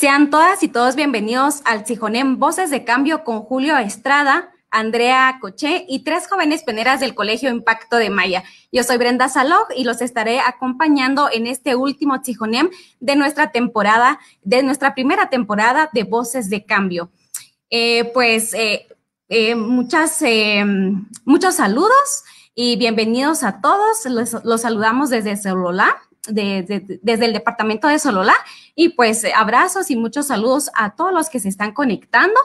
Sean todas y todos bienvenidos al Sijonem Voces de Cambio con Julio Estrada, Andrea Coche y tres jóvenes peneras del Colegio Impacto de Maya. Yo soy Brenda Salog y los estaré acompañando en este último Tijonem de nuestra temporada, de nuestra primera temporada de Voces de Cambio. Eh, pues eh, eh, muchas, muchos saludos y bienvenidos a todos. Los, saludamos desde Celular de, desde el departamento de Sololá. Y pues abrazos y muchos saludos a todos los que se están conectando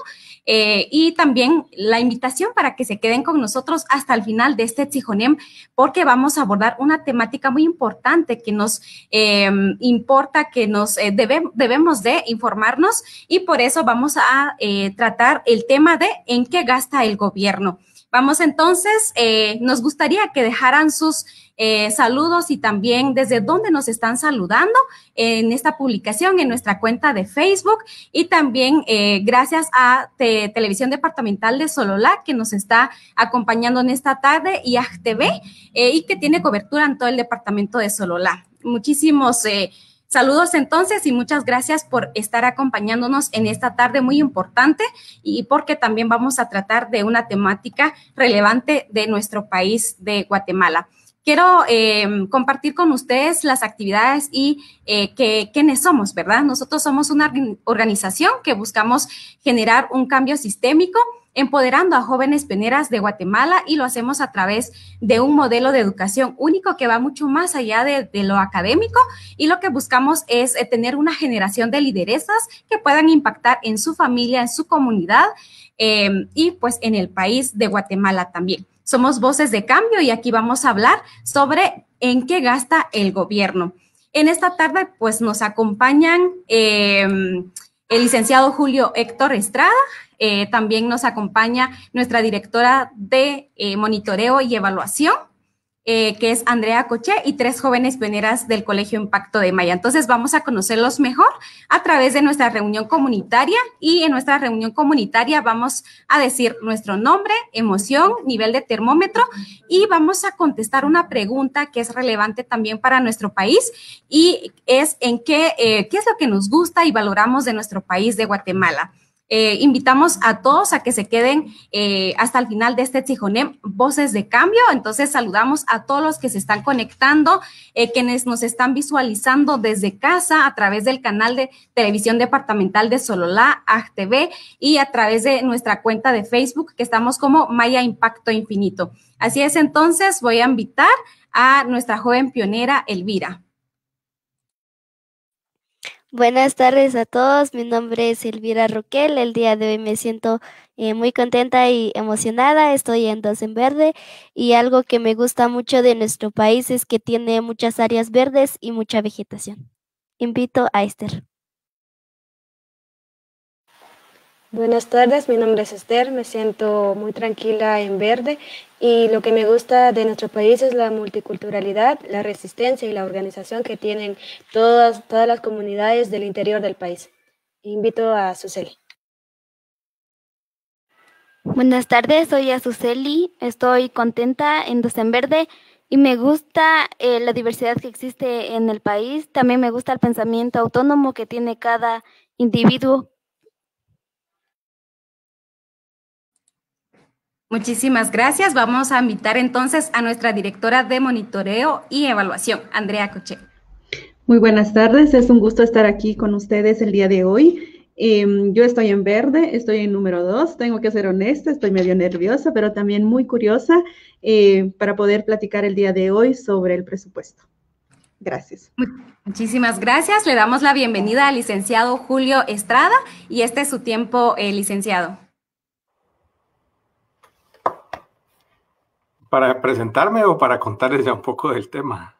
eh, y también la invitación para que se queden con nosotros hasta el final de este Tsijonem, porque vamos a abordar una temática muy importante que nos em, importa, que nos eh, debemos de informarnos y por eso vamos a eh, tratar el tema de en qué gasta el gobierno. Vamos entonces, eh, nos gustaría que dejaran sus eh, saludos y también desde dónde nos están saludando en esta publicación, en nuestra cuenta de Facebook y también eh, gracias a Televisión Departamental de Sololá que nos está acompañando en esta tarde y a TV y que tiene cobertura en todo el departamento de Sololá. Muchísimos. Eh, Saludos entonces y muchas gracias por estar acompañándonos en esta tarde muy importante y porque también vamos a tratar de una temática relevante de nuestro país de Guatemala. Quiero eh, compartir con ustedes las actividades y eh, que, quiénes somos, ¿verdad? Nosotros somos una organización que buscamos generar un cambio sistémico empoderando a jóvenes peneras de Guatemala y lo hacemos a través de un modelo de educación único que va mucho más allá de, lo académico y lo que buscamos es eh, tener una generación de lideresas que puedan impactar en su familia, en su comunidad em, y pues en el país de Guatemala también. Somos Voces de Cambio y aquí vamos a hablar sobre en qué gasta el gobierno. En esta tarde pues nos acompañan em, el licenciado Julio Héctor Estrada, eh, también nos acompaña nuestra directora de eh, monitoreo y evaluación, eh, que es Andrea Coche, y tres jóvenes pioneras del Colegio Impacto de Maya. Entonces vamos a conocerlos mejor a través de nuestra reunión comunitaria y en nuestra reunión comunitaria vamos a decir nuestro nombre, emoción, nivel de termómetro y vamos a contestar una pregunta que es relevante también para nuestro país y es en qué, qué es lo que nos gusta y valoramos de nuestro país de Guatemala. Eh, invitamos a todos a que se queden eh, hasta el final de este Tijonem Voces de Cambio. Entonces saludamos a todos los que se están conectando, eh, quienes nos están visualizando desde casa a través del canal de televisión departamental de Sololá, AGTV y a través de nuestra cuenta de Facebook que estamos como Maya Impacto Infinito. Así es, entonces voy a invitar a nuestra joven pionera Elvira. Buenas tardes a todos, mi nombre es Elvira Roquel, el día de hoy me siento eh, muy contenta y emocionada, estoy en Dos en Verde y algo que me gusta mucho de nuestro país es que tiene muchas áreas verdes y mucha vegetación. Invito a Esther. Buenas tardes, mi nombre es Esther, me siento muy tranquila en verde y lo que me gusta de nuestro país es la multiculturalidad, la resistencia y la organización que tienen todas, todas las comunidades del interior del país. Invito a Suseli. Buenas tardes, soy Azuceli, estoy contenta en Dos en Verde y me gusta eh, la diversidad que existe en el país, también me gusta el pensamiento autónomo que tiene cada individuo Muchísimas gracias. Vamos a invitar entonces a nuestra directora de monitoreo y evaluación, Andrea Coche. Muy buenas tardes, es un gusto estar aquí con ustedes el día de hoy. Em, yo estoy en verde, estoy en número dos, tengo que ser honesta, estoy medio nerviosa, pero también muy curiosa eh, para poder platicar el día de hoy sobre el presupuesto. Gracias. Muchísimas gracias. Le damos la bienvenida al licenciado Julio Estrada y este es su tiempo, eh, licenciado. para presentarme o para contarles ya un poco del tema?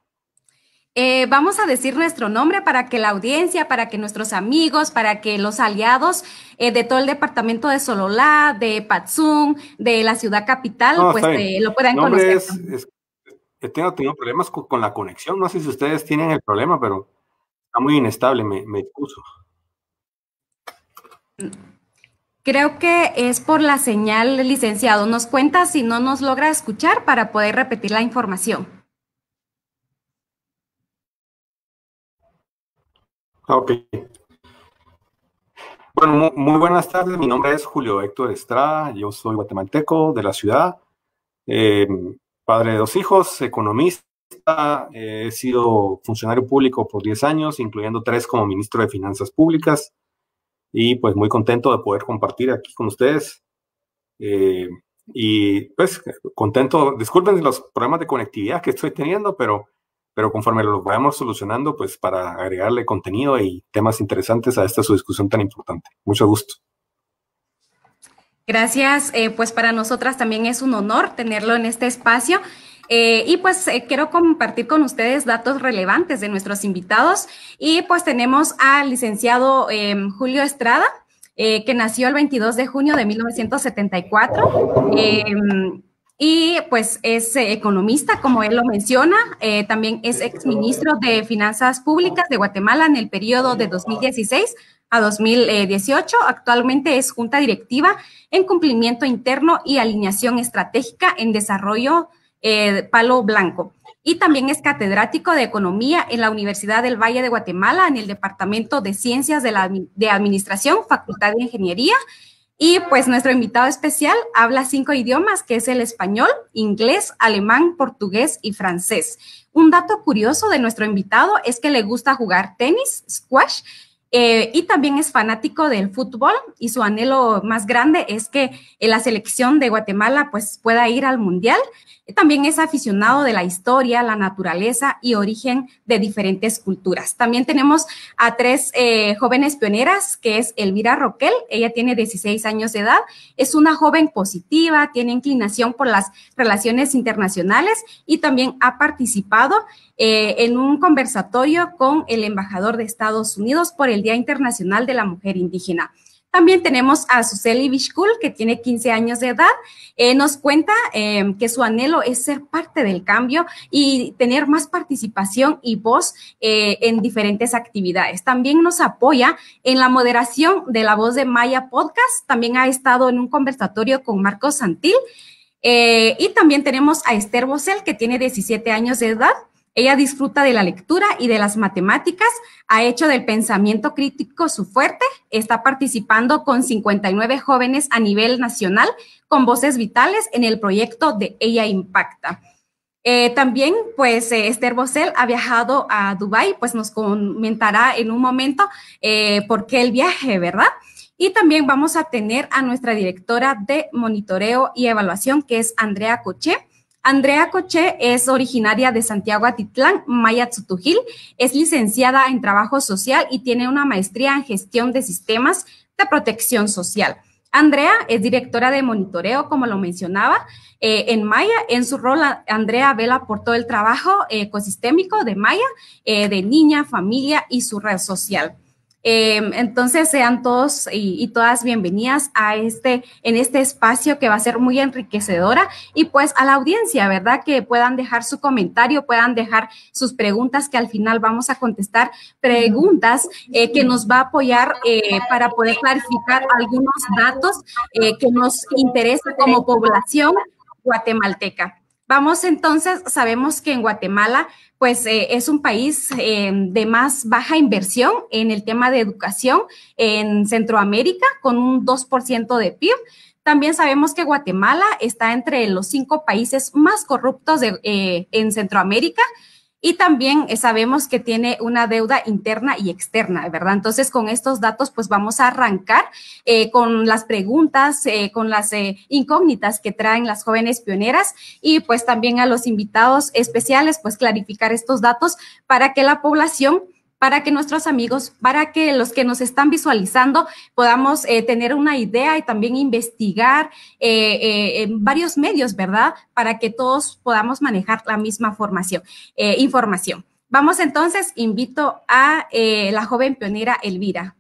Eh, vamos a decir nuestro nombre para que la audiencia, para que nuestros amigos, para que los aliados eh, de todo el departamento de Sololá, de Patsum, de la ciudad capital, pues eh, lo puedan conocer. Es, es, he tenido, problemas con, la conexión, no sé si ustedes tienen el problema, pero está muy inestable, me, me excuso. Mm. Creo que es por la señal, licenciado. Nos cuenta si no nos logra escuchar para poder repetir la información. Ah, ok. Bueno, muy, buenas tardes. Mi nombre es Julio Héctor Estrada. Yo soy guatemalteco de la ciudad, eh, padre de dos hijos, economista. Eh, he sido funcionario público por 10 años, incluyendo tres como ministro de Finanzas Públicas y pues muy contento de poder compartir aquí con ustedes. Eh, y pues contento, disculpen los problemas de conectividad que estoy teniendo, pero, pero conforme los vayamos solucionando, pues para agregarle contenido y temas interesantes a esta su discusión tan importante. Mucho gusto. Gracias, eh, pues para nosotras también es un honor tenerlo en este espacio. Eh, y pues eh, quiero compartir con ustedes datos relevantes de nuestros invitados. Y pues tenemos al licenciado em, Julio Estrada, eh, que nació el 22 de junio de 1974. Em, y pues es economista, como él lo menciona, también es exministro de Finanzas Públicas de Guatemala en el periodo de 2016 a 2018. Actualmente es junta directiva en cumplimiento interno y alineación estratégica en desarrollo eh, Palo Blanco. Y también es catedrático de Economía en la Universidad del Valle de Guatemala, en el Departamento de Ciencias de, Administración, Facultad de Ingeniería. Y pues nuestro invitado especial habla cinco idiomas, que es el español, inglés, alemán, portugués y francés. Un dato curioso de nuestro invitado es que le gusta jugar tenis, squash, eh, y también es fanático del fútbol y su anhelo más grande es que eh, la selección de Guatemala pues pueda ir al mundial. Eh, también es aficionado de la historia, la naturaleza y origen de diferentes culturas. También tenemos a tres eh, jóvenes pioneras, que es Elvira Roquel, ella tiene 16 años de edad, es una joven positiva, tiene inclinación por las relaciones internacionales y también ha participado eh, en un conversatorio con el embajador de Estados Unidos por el Día Internacional de la Mujer Indígena. También tenemos a Suseli Bishkul, que tiene 15 años de edad. Eh, nos cuenta em, que su anhelo es ser parte del cambio y tener más participación y voz eh, en diferentes actividades. También nos apoya en la moderación de la voz de Maya Podcast. También ha estado en un conversatorio con Marcos Santil. Eh, y también tenemos a Esther Bosel, que tiene 17 años de edad. Ella disfruta de la lectura y de las matemáticas, ha hecho del pensamiento crítico su fuerte, está participando con 59 jóvenes a nivel nacional con voces vitales en el proyecto de Ella Impacta. Eh, también, pues, eh, Esther Bosel ha viajado a Dubái, pues nos comentará en un momento eh, por qué el viaje, ¿verdad? Y también vamos a tener a nuestra directora de monitoreo y evaluación, que es Andrea Coche. Andrea Coche es originaria de Santiago Atitlán, Maya Tzutujil, es licenciada en trabajo social y tiene una maestría en gestión de sistemas de protección social. Andrea es directora de monitoreo, como lo mencionaba, eh, en Maya. En su rol, Andrea vela por todo el trabajo eh, ecosistémico de Maya, eh, de niña, familia y su red social. Em, entonces sean todos y, todas bienvenidas a este, en este espacio que va a ser muy enriquecedora y pues a la audiencia, ¿verdad? Que puedan dejar su comentario, puedan dejar sus preguntas que al final vamos a contestar, preguntas eh, que nos va a apoyar eh, para poder clarificar algunos datos eh, que nos interesa como población guatemalteca. Vamos entonces, sabemos que en Guatemala, pues eh, es un país eh, de más baja inversión en el tema de educación en Centroamérica, con un 2% de PIB. También sabemos que Guatemala está entre los cinco países más corruptos de, eh, en Centroamérica. Y también eh, sabemos que tiene una deuda interna y externa, ¿verdad? Entonces, con estos datos, pues vamos a arrancar eh, con las preguntas, eh, con las incógnitas que traen las jóvenes pioneras y pues también a los invitados especiales, pues clarificar estos datos para que la población para que nuestros amigos, para que los que nos están visualizando podamos eh, tener una idea y también investigar eh, eh, en varios medios, ¿verdad? Para que todos podamos manejar la misma formación, información. Vamos entonces, invito a la joven pionera Elvira.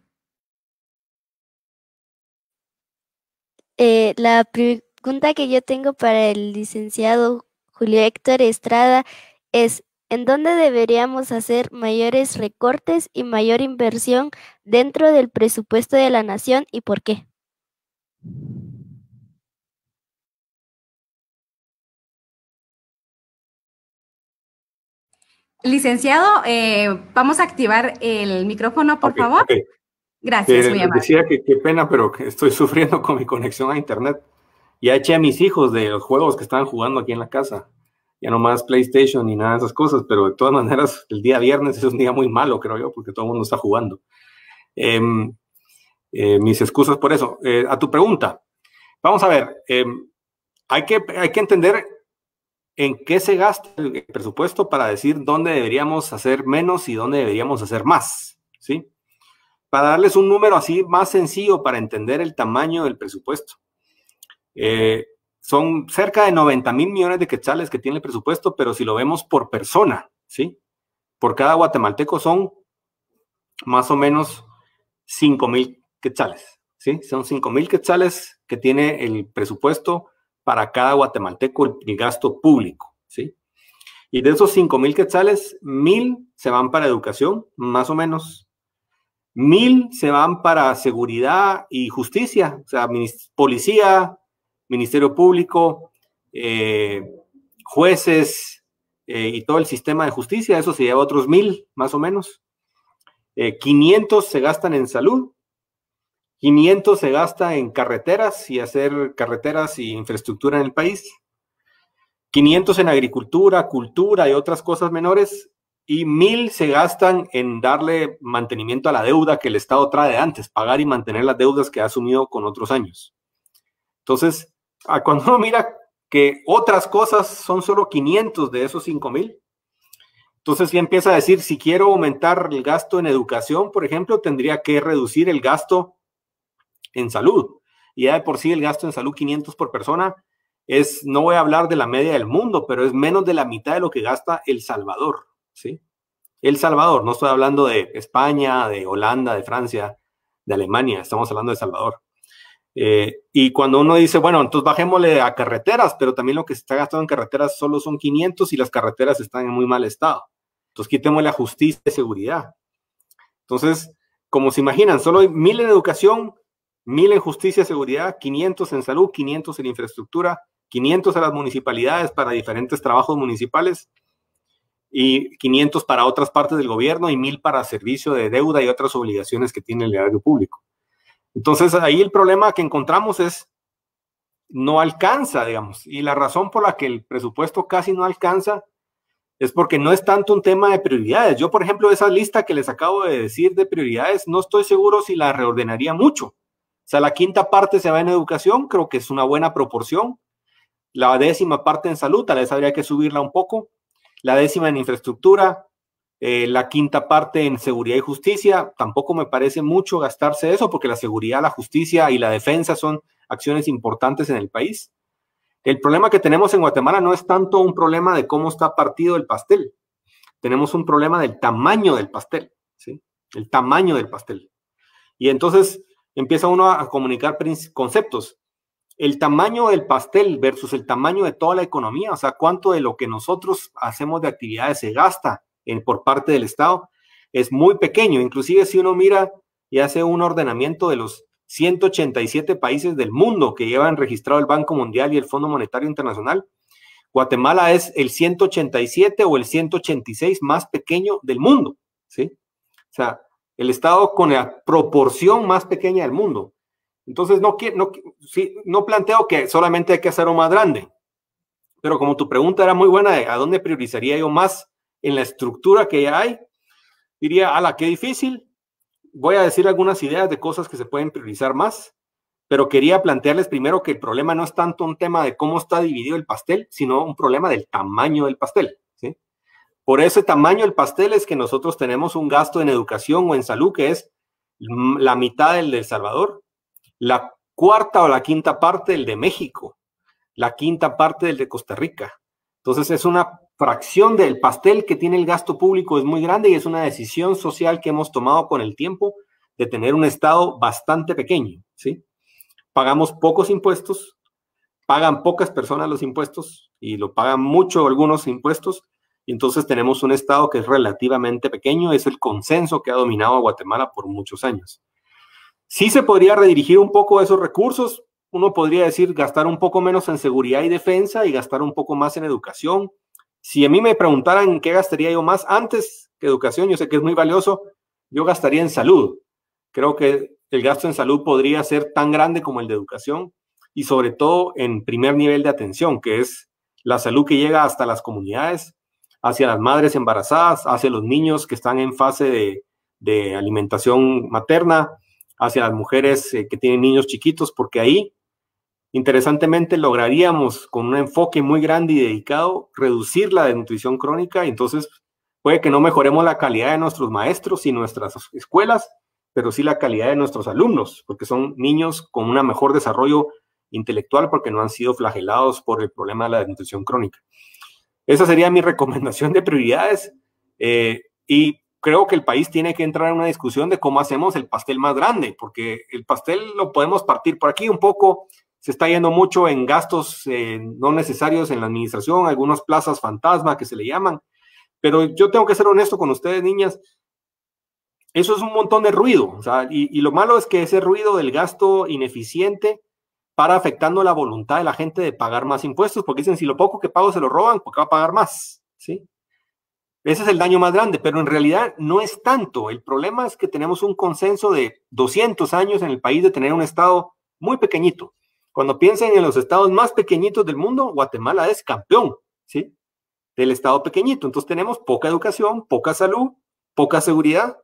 la pregunta que yo tengo para el licenciado Julio Héctor Estrada es, en dónde deberíamos hacer mayores recortes y mayor inversión dentro del presupuesto de la nación y por qué. Licenciado, eh, vamos a activar el micrófono, por favor. Gracias, eh, muy amable. Decía que qué pena, pero estoy sufriendo con mi conexión a internet. Ya eché a mis hijos de los juegos que estaban jugando aquí en la casa ya no más PlayStation ni nada de esas cosas, pero de todas maneras el día viernes es un día muy malo, creo yo, porque todo el mundo está jugando. Em, eh, mis excusas por eso. Eh, a tu pregunta, vamos a ver, em, hay, que, hay que entender en qué se gasta el presupuesto para decir dónde deberíamos hacer menos y dónde deberíamos hacer más, ¿sí? Para darles un número así más sencillo para entender el tamaño del presupuesto. Eh, son cerca de 90 mil millones de quetzales que tiene el presupuesto, pero si lo vemos por persona, ¿sí? Por cada guatemalteco son más o menos 5 mil quetzales, ¿sí? Son 5 mil quetzales que tiene el presupuesto para cada guatemalteco el gasto público, ¿sí? Y de esos 5 mil quetzales, mil se van para educación, más o menos. Mil se van para seguridad y justicia, o sea, policía, Ministerio Público, eh, jueces eh, y todo el sistema de justicia, eso se lleva otros mil, más o menos. 500 eh, se gastan en salud, 500 se gasta en carreteras y hacer carreteras y infraestructura en el país, 500 en agricultura, cultura y otras cosas menores, y mil se gastan en darle mantenimiento a la deuda que el Estado trae antes, pagar y mantener las deudas que ha asumido con otros años. Entonces, Ah, cuando uno mira que otras cosas son solo 500 de esos 5000, entonces ya empieza a decir, si quiero aumentar el gasto en educación, por ejemplo, tendría que reducir el gasto en salud. Y ya de por sí el gasto en salud 500 por persona es, no voy a hablar de la media del mundo, pero es menos de la mitad de lo que gasta El Salvador, ¿sí? El Salvador, no estoy hablando de España, de Holanda, de Francia, de Alemania, estamos hablando de Salvador. Eh, y cuando uno dice, bueno, entonces bajémosle a carreteras, pero también lo que se está gastando en carreteras solo son 500 y las carreteras están en muy mal estado. Entonces quitémosle a justicia y seguridad. Entonces, como se imaginan, solo hay mil en educación, mil en justicia y seguridad, 500 en salud, 500 en infraestructura, 500 a las municipalidades para diferentes trabajos municipales y 500 para otras partes del gobierno y mil para servicio de deuda y otras obligaciones que tiene el erario público. Entonces ahí el problema que encontramos es no alcanza, digamos, y la razón por la que el presupuesto casi no alcanza es porque no es tanto un tema de prioridades. Yo, por ejemplo, esa lista que les acabo de decir de prioridades, no estoy seguro si la reordenaría mucho. O sea, la quinta parte se va en educación, creo que es una buena proporción. La décima parte en salud, tal vez habría que subirla un poco. La décima en infraestructura, eh, la quinta parte en seguridad y justicia, tampoco me parece mucho gastarse eso porque la seguridad, la justicia y la defensa son acciones importantes en el país. El problema que tenemos en Guatemala no es tanto un problema de cómo está partido el pastel, tenemos un problema del tamaño del pastel, ¿sí? El tamaño del pastel. Y entonces empieza uno a comunicar conceptos. El tamaño del pastel versus el tamaño de toda la economía, o sea, cuánto de lo que nosotros hacemos de actividades se gasta por parte del Estado es muy pequeño. Inclusive si uno mira y hace un ordenamiento de los 187 países del mundo que llevan registrado el Banco Mundial y el Fondo Monetario Internacional, Guatemala es el 187 o el 186 más pequeño del mundo, ¿sí? O sea, el estado con la proporción más pequeña del mundo. Entonces, no, no, sí, no planteo que solamente hay que hacerlo más grande, pero como tu pregunta era muy buena, ¿a dónde priorizaría yo más en la estructura que hay, diría, ala, qué difícil. Voy a decir algunas ideas de cosas que se pueden priorizar más, pero quería plantearles primero que el problema no es tanto un tema de cómo está dividido el pastel, sino un problema del tamaño del pastel. Por ese tamaño del pastel es que nosotros tenemos un gasto en educación o en salud que es mm, la mitad del de El Salvador, la cuarta o la quinta parte del de México, la quinta parte del de Costa Rica. Entonces es una fracción del pastel que tiene el gasto público es muy grande y es una decisión social que hemos tomado con el tiempo de tener un Estado bastante pequeño, ¿sí? Pagamos pocos impuestos, pagan pocas personas los impuestos y lo pagan mucho algunos impuestos, y entonces tenemos un Estado que es relativamente pequeño, es el consenso que ha dominado a Guatemala por muchos años. Si se podría redirigir un poco esos recursos, uno podría decir gastar un poco menos en seguridad y defensa y gastar un poco más en educación, si a mí me preguntaran qué gastaría yo más antes que educación, yo sé que es muy valioso, yo gastaría en salud. Creo que el gasto en salud podría ser tan grande como el de educación y sobre todo en primer nivel de atención, que es la salud que llega hasta las comunidades, hacia las madres embarazadas, hacia los niños que están en fase de alimentación materna, hacia las mujeres eh, que tienen niños chiquitos, porque ahí Interesantemente, lograríamos con un enfoque muy grande y dedicado reducir la desnutrición crónica y entonces puede que no mejoremos la calidad de nuestros maestros y nuestras escuelas, pero sí la calidad de nuestros alumnos, porque son niños con un mejor desarrollo intelectual porque no han sido flagelados por el problema de la desnutrición crónica. Esa sería mi recomendación de prioridades eh, y creo que el país tiene que entrar en una discusión de cómo hacemos el pastel más grande, porque el pastel lo podemos partir por aquí un poco, se está yendo mucho en gastos eh, no necesarios en la administración, algunas plazas fantasma que se le llaman. Pero yo tengo que ser honesto con ustedes, niñas. Eso es un montón de ruido. y, lo malo es que ese ruido del gasto ineficiente para afectando la voluntad de la gente de pagar más impuestos, porque dicen, si lo poco que pago se lo roban, porque va a pagar más? ¿Sí? Ese es el daño más grande, pero en realidad no es tanto. El problema es que tenemos un consenso de 200 años en el país de tener un Estado muy pequeñito. Cuando piensen en los estados más pequeñitos del mundo, Guatemala es campeón, ¿sí? Del estado pequeñito. Entonces tenemos poca educación, poca salud, poca seguridad,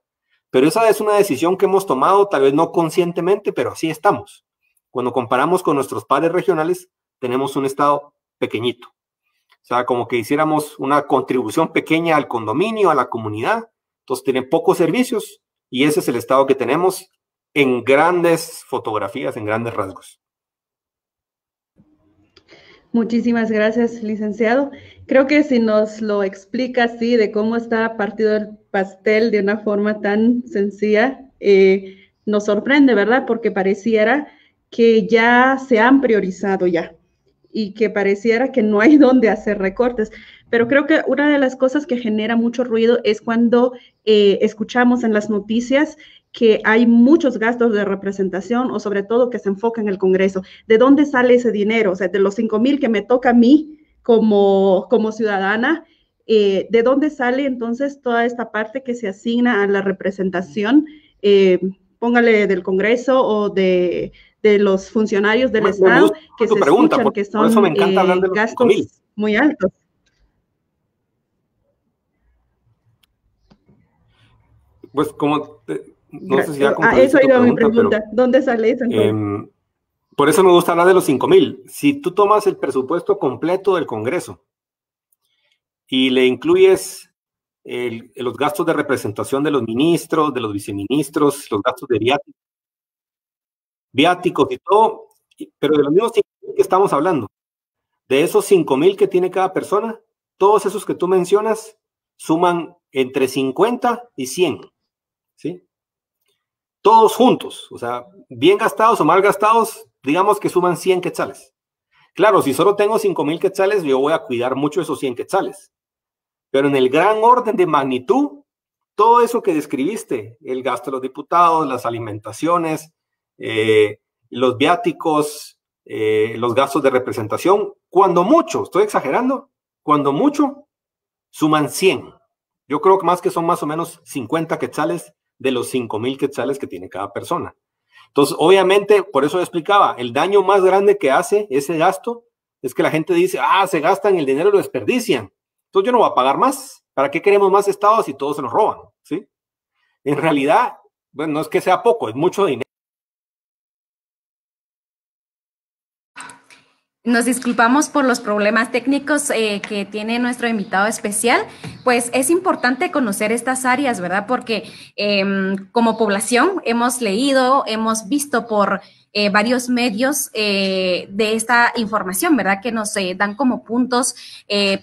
pero esa es una decisión que hemos tomado, tal vez no conscientemente, pero así estamos. Cuando comparamos con nuestros padres regionales, tenemos un estado pequeñito. O sea, como que hiciéramos una contribución pequeña al condominio, a la comunidad. Entonces tienen pocos servicios y ese es el estado que tenemos en grandes fotografías, en grandes rasgos. Muchísimas gracias, licenciado. Creo que si nos lo explica así, de cómo está partido el pastel de una forma tan sencilla, eh, nos sorprende, ¿verdad? Porque pareciera que ya se han priorizado ya y que pareciera que no hay dónde hacer recortes. Pero creo que una de las cosas que genera mucho ruido es cuando eh, escuchamos en las noticias que hay muchos gastos de representación o sobre todo que se enfoca en el Congreso. ¿De dónde sale ese dinero? O sea, de los 5 mil que me toca a mí como, ciudadana, eh, ¿de dónde sale entonces toda esta parte que se asigna a la representación, eh, póngale del Congreso o de, los funcionarios del Estado, que se que son eh, gastos muy altos? Pues como no ya ah, eso era mi pregunta. ¿Dónde sale eso? Em, por eso me gusta hablar de los 5 mil. Si tú tomas el presupuesto completo del Congreso y le incluyes los gastos de representación de los ministros, de los viceministros, los gastos de viáticos, viáticos y todo, pero de los mismos 5 mil que estamos hablando, de esos 5 mil que tiene cada persona, todos esos que tú mencionas suman entre 50 y 100. ¿Sí? todos juntos, o sea, bien gastados o mal gastados, digamos que suman 100 quetzales. Claro, si solo tengo 5 mil quetzales, yo voy a cuidar mucho esos 100 quetzales. Pero en el gran orden de magnitud, todo eso que describiste, el gasto de los diputados, las alimentaciones, eh, los viáticos, eh, los gastos de representación, cuando mucho, estoy exagerando, cuando mucho, suman 100. Yo creo que más que son más o menos 50 quetzales de los 5 mil quetzales que tiene cada persona. Entonces, obviamente, por eso explicaba, el daño más grande que hace ese gasto es que la gente dice, ah, se gastan el dinero y lo desperdician. Entonces yo no voy a pagar más. ¿Para qué queremos más estados si todos se nos roban? ¿Sí? En realidad, bueno, no es que sea poco, es mucho dinero. Nos disculpamos por los problemas técnicos eh, que tiene nuestro invitado especial. Pues es importante conocer estas áreas, ¿verdad? Porque em, como población hemos leído, hemos visto por eh, varios medios eh, de esta información, ¿verdad? Que nos eh, dan como puntos,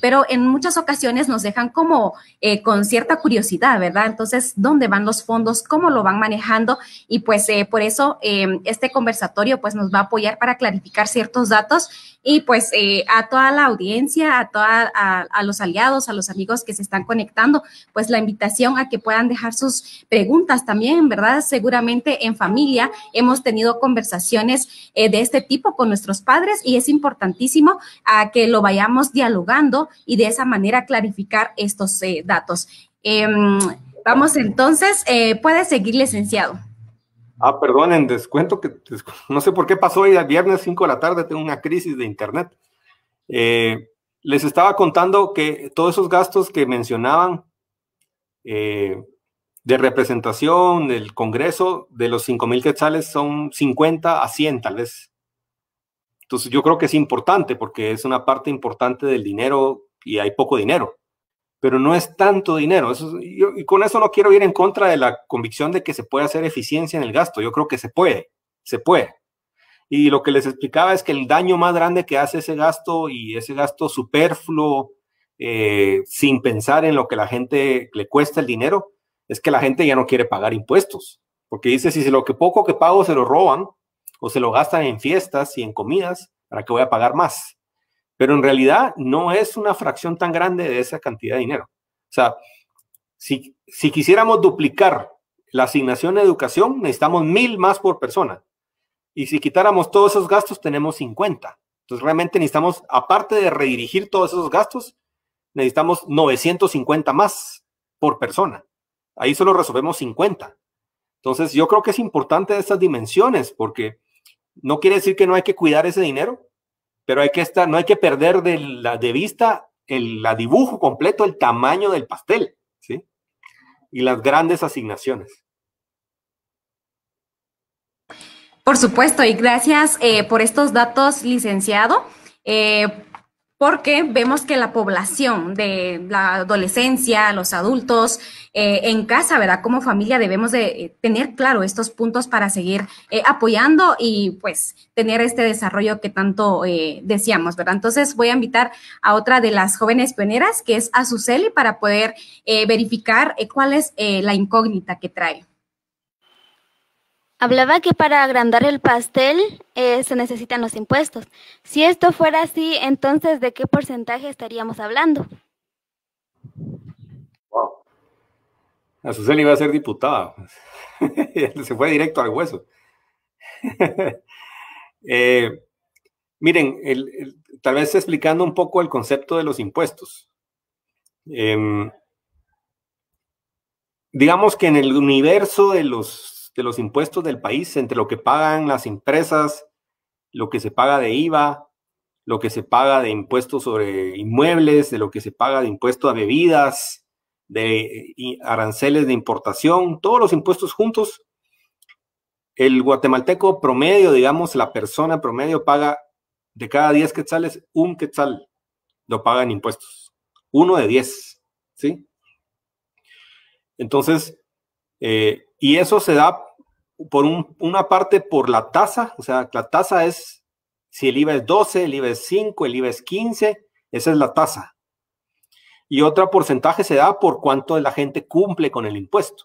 pero en muchas ocasiones nos dejan como con cierta curiosidad, ¿verdad? Entonces, ¿dónde van los fondos? ¿Cómo lo van manejando? Y pues por eso este conversatorio pues nos va a apoyar para clarificar ciertos datos y pues eh, a toda la audiencia, a, toda, a, los aliados, a los amigos que se están conectando, pues la invitación a que puedan dejar sus preguntas también, ¿verdad? Seguramente en familia hemos tenido conversaciones eh, de este tipo con nuestros padres y es importantísimo a que lo vayamos dialogando y de esa manera clarificar estos eh, datos. Em, vamos entonces, puede seguir licenciado. Ah, perdonen, descuento que no sé por qué pasó hoy, viernes 5 de la tarde, tengo una crisis de internet. Eh, les estaba contando que todos esos gastos que mencionaban eh, de representación del Congreso, de los 5 mil quetzales, son 50 a 100 tal vez. Entonces yo creo que es importante porque es una parte importante del dinero y hay poco dinero pero no es tanto dinero. y con eso no quiero ir en contra de la convicción de que se puede hacer eficiencia en el gasto. Yo creo que se puede, se puede. Y lo que les explicaba es que el daño más grande que hace ese gasto y ese gasto superfluo, eh, sin pensar en lo que la gente le cuesta el dinero, es que la gente ya no quiere pagar impuestos. Porque dice, si lo que poco que pago se lo roban o se lo gastan en fiestas y en comidas, ¿para qué voy a pagar más? pero en realidad no es una fracción tan grande de esa cantidad de dinero. O sea, si, quisiéramos duplicar la asignación a educación, necesitamos mil más por persona. Y si quitáramos todos esos gastos, tenemos 50. Entonces, realmente necesitamos, aparte de redirigir todos esos gastos, necesitamos 950 más por persona. Ahí solo resolvemos 50. Entonces, yo creo que es importante estas dimensiones porque no quiere decir que no hay que cuidar ese dinero, pero hay que estar, no hay que perder de, la, de vista el dibujo completo, el tamaño del pastel, ¿sí? Y las grandes asignaciones. Por supuesto, y gracias eh, por estos datos, licenciado. Eh, porque vemos que la población de la adolescencia, los adultos, eh, en casa, ¿verdad? Como familia debemos de eh, tener claro estos puntos para seguir eh, apoyando y pues tener este desarrollo que tanto eh, deseamos, ¿verdad? Entonces voy a invitar a otra de las jóvenes pioneras, que es Azuceli, para poder eh, verificar cuál es la incógnita que trae. Hablaba que para agrandar el pastel eh, se necesitan los impuestos. Si esto fuera así, entonces, ¿de qué porcentaje estaríamos hablando? A Azucena iba a ser diputada. se fue directo al hueso. Eh, miren, tal vez explicando un poco el concepto de los impuestos. Em, digamos que en el universo de los de los impuestos del país, entre lo que pagan las empresas, lo que se paga de IVA, lo que se paga de impuestos sobre inmuebles, de lo que se paga de impuestos a bebidas, de eh, aranceles de importación, todos los impuestos juntos, el guatemalteco promedio, digamos, la persona promedio paga de cada 10 quetzales, un quetzal lo pagan impuestos, uno de 10, ¿sí? Entonces, eh, y eso se da por una parte por la tasa, o sea, la tasa es, si el IVA es 12, el IVA es 5, el IVA es 15, esa es la tasa. Y otro porcentaje se da por cuánto la gente cumple con el impuesto.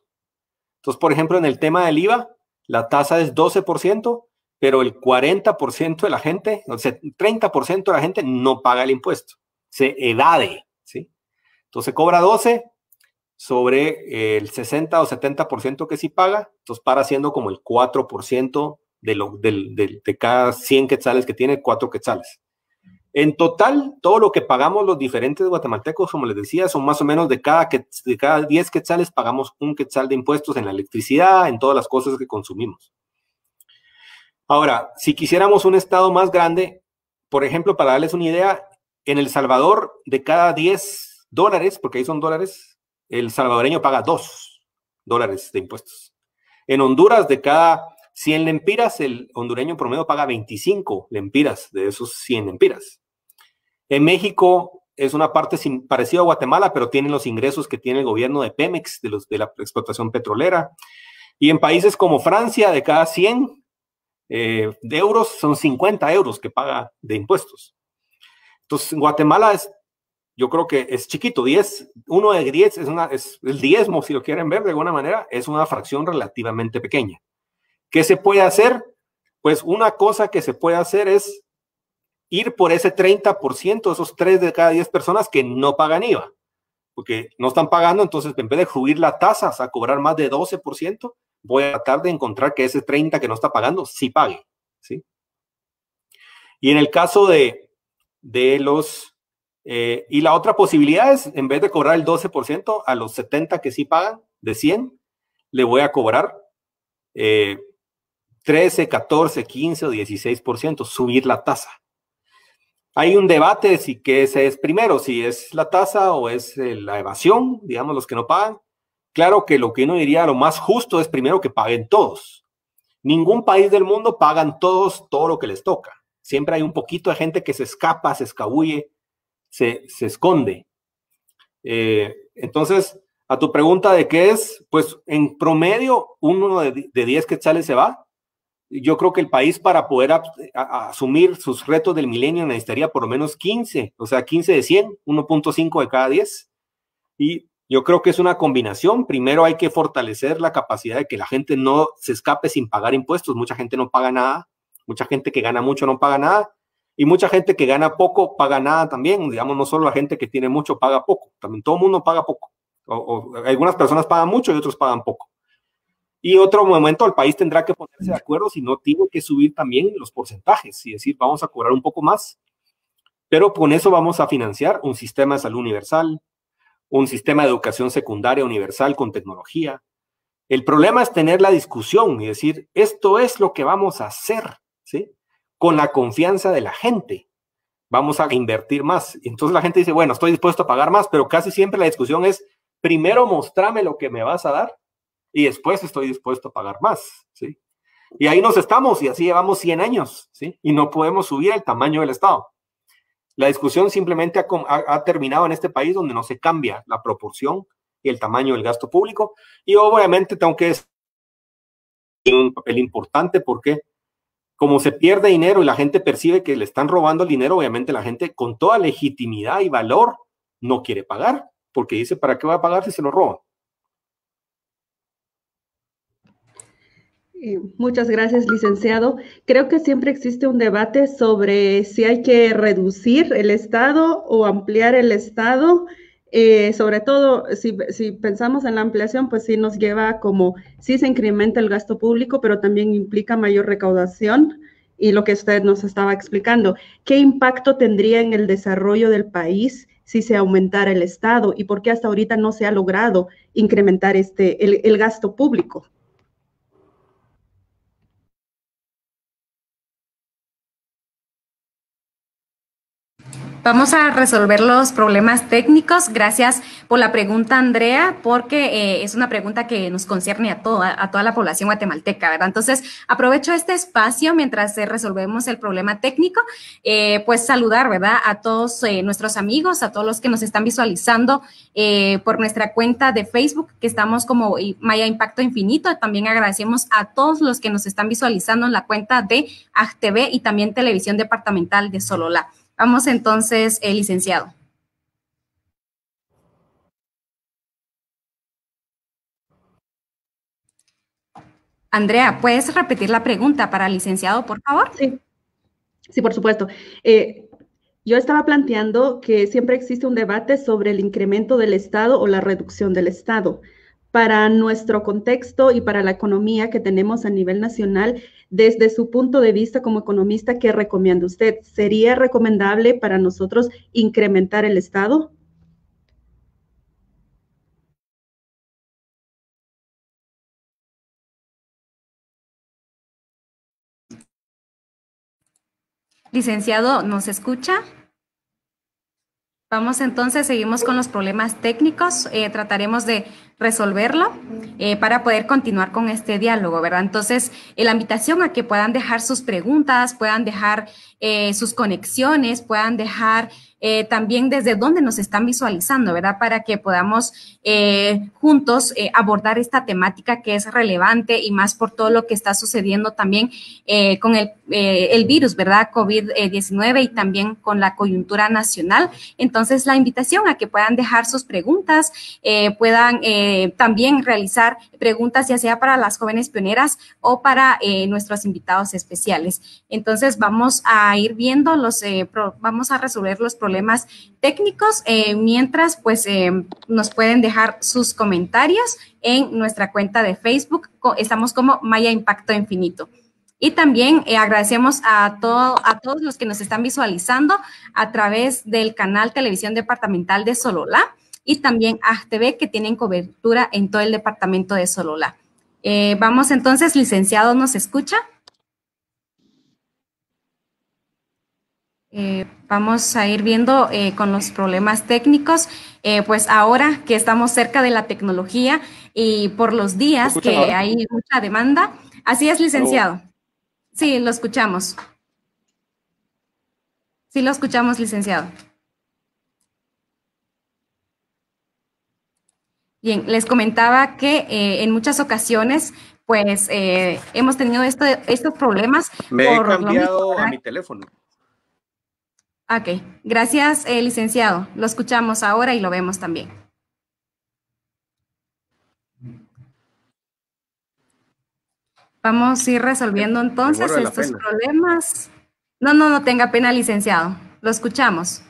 Entonces, por ejemplo, en el tema del IVA, la tasa es 12%, pero el 40% de la gente, o sea, 30% de la gente no paga el impuesto, se edade, ¿sí? Entonces cobra 12, sobre el 60 o 70% que sí paga, entonces para siendo como el 4% de, lo, de, cada 100 quetzales que tiene, 4 quetzales. En total, todo lo que pagamos los diferentes guatemaltecos, como les decía, son más o menos de cada, de cada 10 quetzales pagamos un quetzal de impuestos en la electricidad, en todas las cosas que consumimos. Ahora, si quisiéramos un estado más grande, por ejemplo, para darles una idea, en El Salvador, de cada 10 dólares, porque ahí son dólares, el salvadoreño paga 2 dólares de impuestos. En Honduras, de cada 100 lempiras, el hondureño promedio paga 25 lempiras de esos 100 lempiras. En México es una parte parecida a Guatemala, pero tienen los ingresos que tiene el gobierno de Pemex, de, la explotación petrolera. Y en países como Francia, de cada 100 eh, de euros, son 50 euros que paga de impuestos. Entonces, Guatemala es yo creo que es chiquito, 10, 1 de 10 es, el diezmo, si lo quieren ver de alguna manera, es una fracción relativamente pequeña. ¿Qué se puede hacer? Pues una cosa que se puede hacer es ir por ese 30%, esos 3 de cada 10 personas que no pagan IVA, porque no están pagando, entonces en vez de subir las tasas a cobrar más de 12%, voy a tratar de encontrar que ese 30 que no está pagando sí pague, ¿sí? Y en el caso de, de los eh, y la otra posibilidad es, en vez de cobrar el 12%, a los 70 que sí pagan, de 100, le voy a cobrar 13, 14, 15 o 16%, subir la tasa. Hay un debate si qué ese es primero, si es la tasa o es eh, la evasión, digamos, los que no pagan. Claro que lo que uno diría lo más justo es primero que paguen todos. Ningún país del mundo pagan todos todo lo que les toca. Siempre hay un poquito de gente que se escapa, se escabulle, se, esconde. Eh, entonces, a tu pregunta de qué es, pues en promedio uno de, 10 quetzales se va. Yo creo que el país para poder asumir sus retos del milenio necesitaría por lo menos 15, o sea, 15 de 100, 1.5 de cada 10. Y yo creo que es una combinación. Primero hay que fortalecer la capacidad de que la gente no se escape sin pagar impuestos. Mucha gente no paga nada, mucha gente que gana mucho no paga nada. Y mucha gente que gana poco paga nada también, digamos, no solo la gente que tiene mucho paga poco, también todo el mundo paga poco. algunas personas pagan mucho y otros pagan poco. Y otro momento, el país tendrá que ponerse de acuerdo si no tiene que subir también los porcentajes y decir, vamos a cobrar un poco más, pero con eso vamos a financiar un sistema de salud universal, un sistema de educación secundaria universal con tecnología. El problema es tener la discusión y decir, esto es lo que vamos a hacer, ¿sí? con la confianza de la gente. Vamos a invertir más. Entonces la gente dice, bueno, estoy dispuesto a pagar más, pero casi siempre la discusión es, primero mostrame lo que me vas a dar y después estoy dispuesto a pagar más, ¿sí? Y ahí nos estamos y así llevamos 100 años, ¿sí? Y no podemos subir el tamaño del Estado. La discusión simplemente ha, terminado en este país donde no se cambia la proporción y el tamaño del gasto público. Y obviamente tengo que decir un papel importante porque como se pierde dinero y la gente percibe que le están robando el dinero, obviamente la gente con toda legitimidad y valor no quiere pagar, porque dice, ¿para qué va a pagar si se lo roban? Eh, muchas gracias, licenciado. Creo que siempre existe un debate sobre si hay que reducir el Estado o ampliar el Estado. Eh, sobre todo, si, pensamos en la ampliación, pues sí nos lleva como, si se incrementa el gasto público, pero también implica mayor recaudación y lo que usted nos estaba explicando. ¿Qué impacto tendría en el desarrollo del país si se aumentara el Estado y por qué hasta ahorita no se ha logrado incrementar este, el gasto público? Vamos a resolver los problemas técnicos. Gracias por la pregunta, Andrea, porque eh, es una pregunta que nos concierne a toda, a toda la población guatemalteca, ¿verdad? Entonces, aprovecho este espacio mientras eh, resolvemos el problema técnico, eh, pues saludar, ¿verdad? A todos nuestros amigos, a todos los que nos están visualizando por nuestra cuenta de Facebook, que estamos como Maya Impacto Infinito. También agradecemos a todos los que nos están visualizando en la cuenta de ACTV y también Televisión Departamental de Sololá. Vamos entonces, eh, licenciado. Andrea, ¿puedes repetir la pregunta para el licenciado, por favor? Sí, sí por supuesto. Eh, yo estaba planteando que siempre existe un debate sobre el incremento del Estado o la reducción del Estado. Para nuestro contexto y para la economía que tenemos a nivel nacional, desde su punto de vista como economista, ¿qué recomienda usted? ¿Sería recomendable para nosotros incrementar el Estado? Licenciado, ¿nos escucha? Vamos entonces, seguimos con los problemas técnicos, eh, trataremos de resolverlo eh, para poder continuar con este diálogo, ¿verdad? Entonces, la invitación a que puedan dejar sus preguntas, puedan dejar eh, sus conexiones, puedan dejar eh, también desde dónde nos están visualizando, ¿verdad? Para que podamos eh, juntos eh, abordar esta temática que es relevante y más por todo lo que está sucediendo también con el, virus, ¿verdad? COVID-19 y también con la coyuntura nacional. Entonces, la invitación a que puedan dejar sus preguntas, puedan también realizar preguntas ya sea para las jóvenes pioneras o para nuestros invitados especiales. Entonces, vamos a ir viendo los, vamos a resolver los problemas problemas técnicos. Eh, mientras, pues eh, nos pueden dejar sus comentarios en nuestra cuenta de Facebook. Estamos como Maya Impacto Infinito. Y también eh, agradecemos a, todo, a todos los que nos están visualizando a través del canal Televisión Departamental de solola y también a tv que tienen cobertura en todo el departamento de solola vamos entonces, licenciado, ¿nos escucha? Eh, vamos a ir viendo eh, con los problemas técnicos, eh, pues ahora que estamos cerca de la tecnología y por los días que hay mucha demanda. Así es, licenciado. Sí, lo escuchamos. Sí, lo escuchamos, licenciado. Bien, les comentaba que en muchas ocasiones pues hemos tenido este, estos problemas. Me he cambiado a mi teléfono. Ok, gracias, eh, licenciado. Lo escuchamos ahora y lo vemos también. Vamos a ir resolviendo entonces estos problemas. No, no, no tenga pena, licenciado. Lo escuchamos.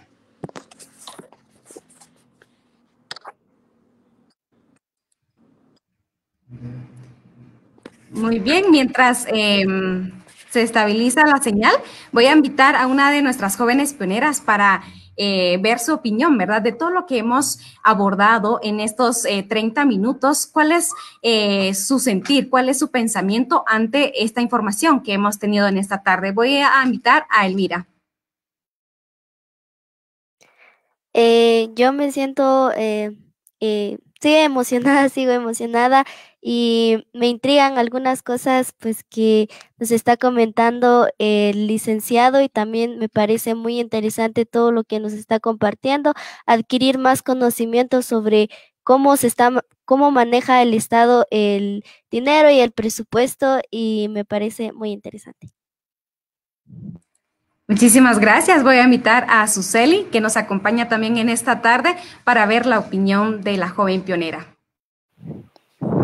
Muy bien, mientras em, se estabiliza la señal, voy a invitar a una de nuestras jóvenes pioneras para eh, ver su opinión, ¿verdad? De todo lo que hemos abordado en estos 30 eh, minutos, ¿cuál es eh, su sentir, cuál es su pensamiento ante esta información que hemos tenido en esta tarde? Voy a invitar a Elvira. yo me siento, sigo emocionada, sigo emocionada y me intrigan algunas cosas pues que nos está comentando el licenciado y también me parece muy interesante todo lo que nos está compartiendo, adquirir más conocimiento sobre cómo se está cómo maneja el Estado el dinero y el presupuesto y me parece muy interesante. Muchísimas gracias. Voy a invitar a Suseli, que nos acompaña también en esta tarde, para ver la opinión de la joven pionera.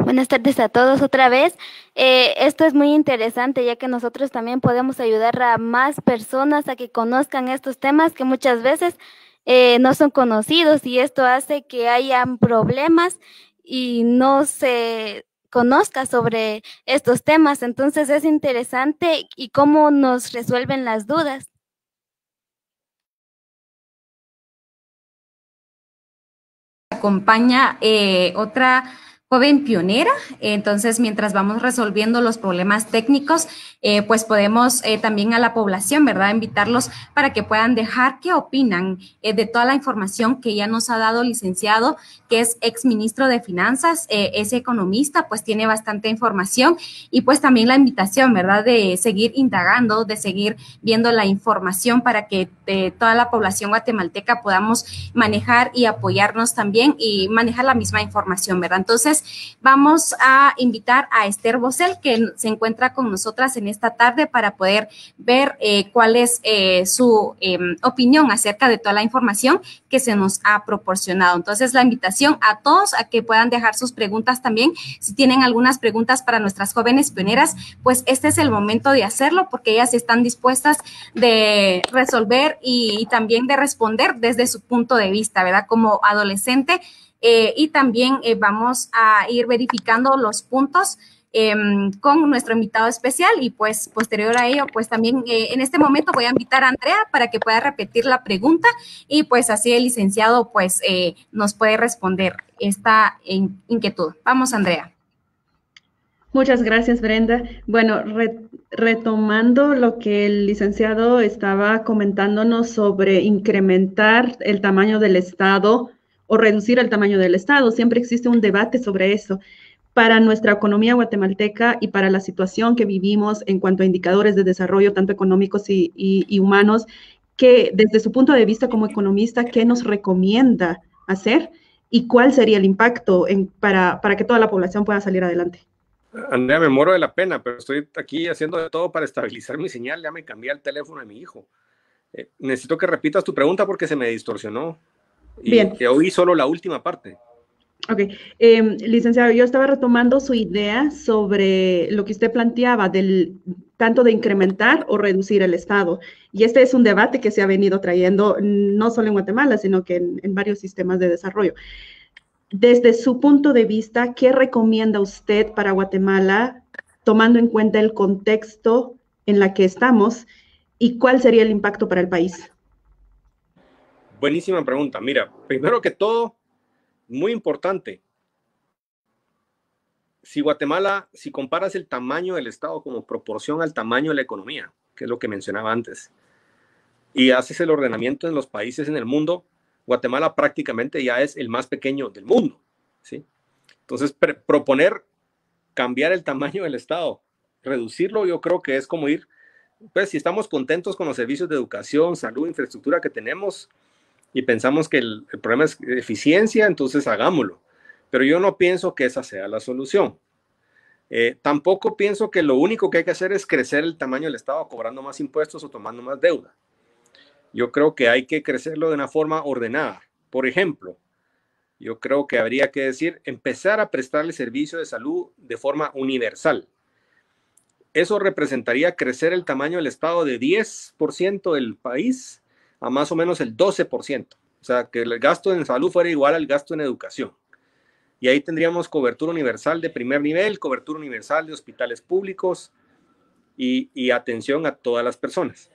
Buenas tardes a todos otra vez. Eh, esto es muy interesante ya que nosotros también podemos ayudar a más personas a que conozcan estos temas que muchas veces eh, no son conocidos y esto hace que hayan problemas y no se conozca sobre estos temas. Entonces es interesante y cómo nos resuelven las dudas. Acompaña eh, otra joven pionera. Entonces, mientras vamos resolviendo los problemas técnicos, eh, pues podemos eh, también a la población, ¿verdad? Invitarlos para que puedan dejar qué opinan eh, de toda la información que ya nos ha dado licenciado, que es exministro de Finanzas, es economista, pues tiene bastante información y pues también la invitación, ¿verdad? De seguir indagando, de seguir viendo la información para que toda la población guatemalteca podamos manejar y apoyarnos también y manejar la misma información, ¿verdad? Entonces, vamos a invitar a Esther Bosel, que se encuentra con nosotras en esta tarde para poder ver eh, cuál es eh, su em, opinión acerca de toda la información que se nos ha proporcionado. Entonces, la invitación a todos a que puedan dejar sus preguntas también. Si tienen algunas preguntas para nuestras jóvenes pioneras, pues este es el momento de hacerlo porque ellas están dispuestas de resolver y, y también de responder desde su punto de vista, ¿verdad? Como adolescente eh, y también eh, vamos a ir verificando los puntos em, con nuestro invitado especial y pues posterior a ello, pues también eh, en este momento voy a invitar a Andrea para que pueda repetir la pregunta y pues así el licenciado pues nos puede responder esta inquietud. Vamos, Andrea. Muchas gracias, Brenda. Bueno, retomando lo que el licenciado estaba comentándonos sobre incrementar el tamaño del Estado o reducir el tamaño del Estado. Siempre existe un debate sobre eso. Para nuestra economía guatemalteca y para la situación que vivimos en cuanto a indicadores de desarrollo, tanto económicos y, humanos, ¿qué, desde su punto de vista como economista, ¿qué nos recomienda hacer y cuál sería el impacto en, para, para que toda la población pueda salir adelante? Andrea, me muero de la pena, pero estoy aquí haciendo de todo para estabilizar mi señal. Ya me cambié el teléfono de mi hijo. Eh, necesito que repitas tu pregunta porque se me distorsionó. Bien. Te oí solo la última parte. Ok, em, licenciado, yo estaba retomando su idea sobre lo que usted planteaba del tanto de incrementar o reducir el Estado. Y este es un debate que se ha venido trayendo no solo en Guatemala, sino que en, en varios sistemas de desarrollo. Desde su punto de vista, ¿qué recomienda usted para Guatemala, tomando en cuenta el contexto en la que estamos y cuál sería el impacto para el país? Buenísima pregunta. Mira, primero que todo, muy importante, si Guatemala, si comparas el tamaño del Estado como proporción al tamaño de la economía, que es lo que mencionaba antes, y haces el ordenamiento en los países en el mundo, Guatemala prácticamente ya es el más pequeño del mundo. ¿sí? Entonces, proponer cambiar el tamaño del Estado, reducirlo, yo creo que es como ir, pues si estamos contentos con los servicios de educación, salud, infraestructura que tenemos, y pensamos que el, problema es eficiencia, entonces hagámoslo. Pero yo no pienso que esa sea la solución. Eh, tampoco pienso que lo único que hay que hacer es crecer el tamaño del Estado cobrando más impuestos o tomando más deuda. Yo creo que hay que crecerlo de una forma ordenada. Por ejemplo, yo creo que habría que decir empezar a prestarle servicio de salud de forma universal. Eso representaría crecer el tamaño del Estado de 10% del país a más o menos el 12%. O sea, que el gasto en salud fuera igual al gasto en educación. Y ahí tendríamos cobertura universal de primer nivel, cobertura universal de hospitales públicos y, atención a todas las personas.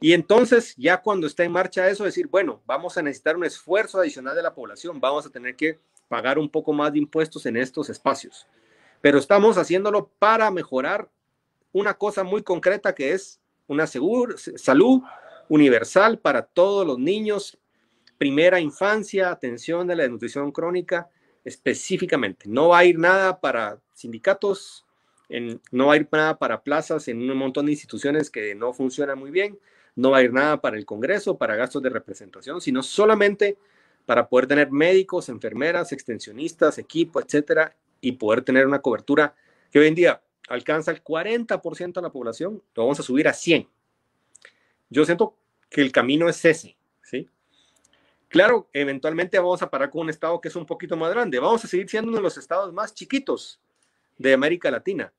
Y entonces, ya cuando está en marcha eso, decir, bueno, vamos a necesitar un esfuerzo adicional de la población, vamos a tener que pagar un poco más de impuestos en estos espacios. Pero estamos haciéndolo para mejorar una cosa muy concreta que es una salud universal para todos los niños, primera infancia, atención de la desnutrición crónica específicamente. No va a ir nada para sindicatos, no va a ir nada para plazas en un montón de instituciones que no funcionan muy bien, no va a ir nada para el Congreso, para gastos de representación, sino solamente para poder tener médicos, enfermeras, extensionistas, equipo, etcétera, y poder tener una cobertura que hoy en día alcanza el 40% de la población, lo vamos a subir a 100 yo siento que el camino es ese, ¿sí? Claro, eventualmente vamos a parar con un estado que es un poquito más grande. Vamos a seguir siendo uno de los estados más chiquitos de América Latina,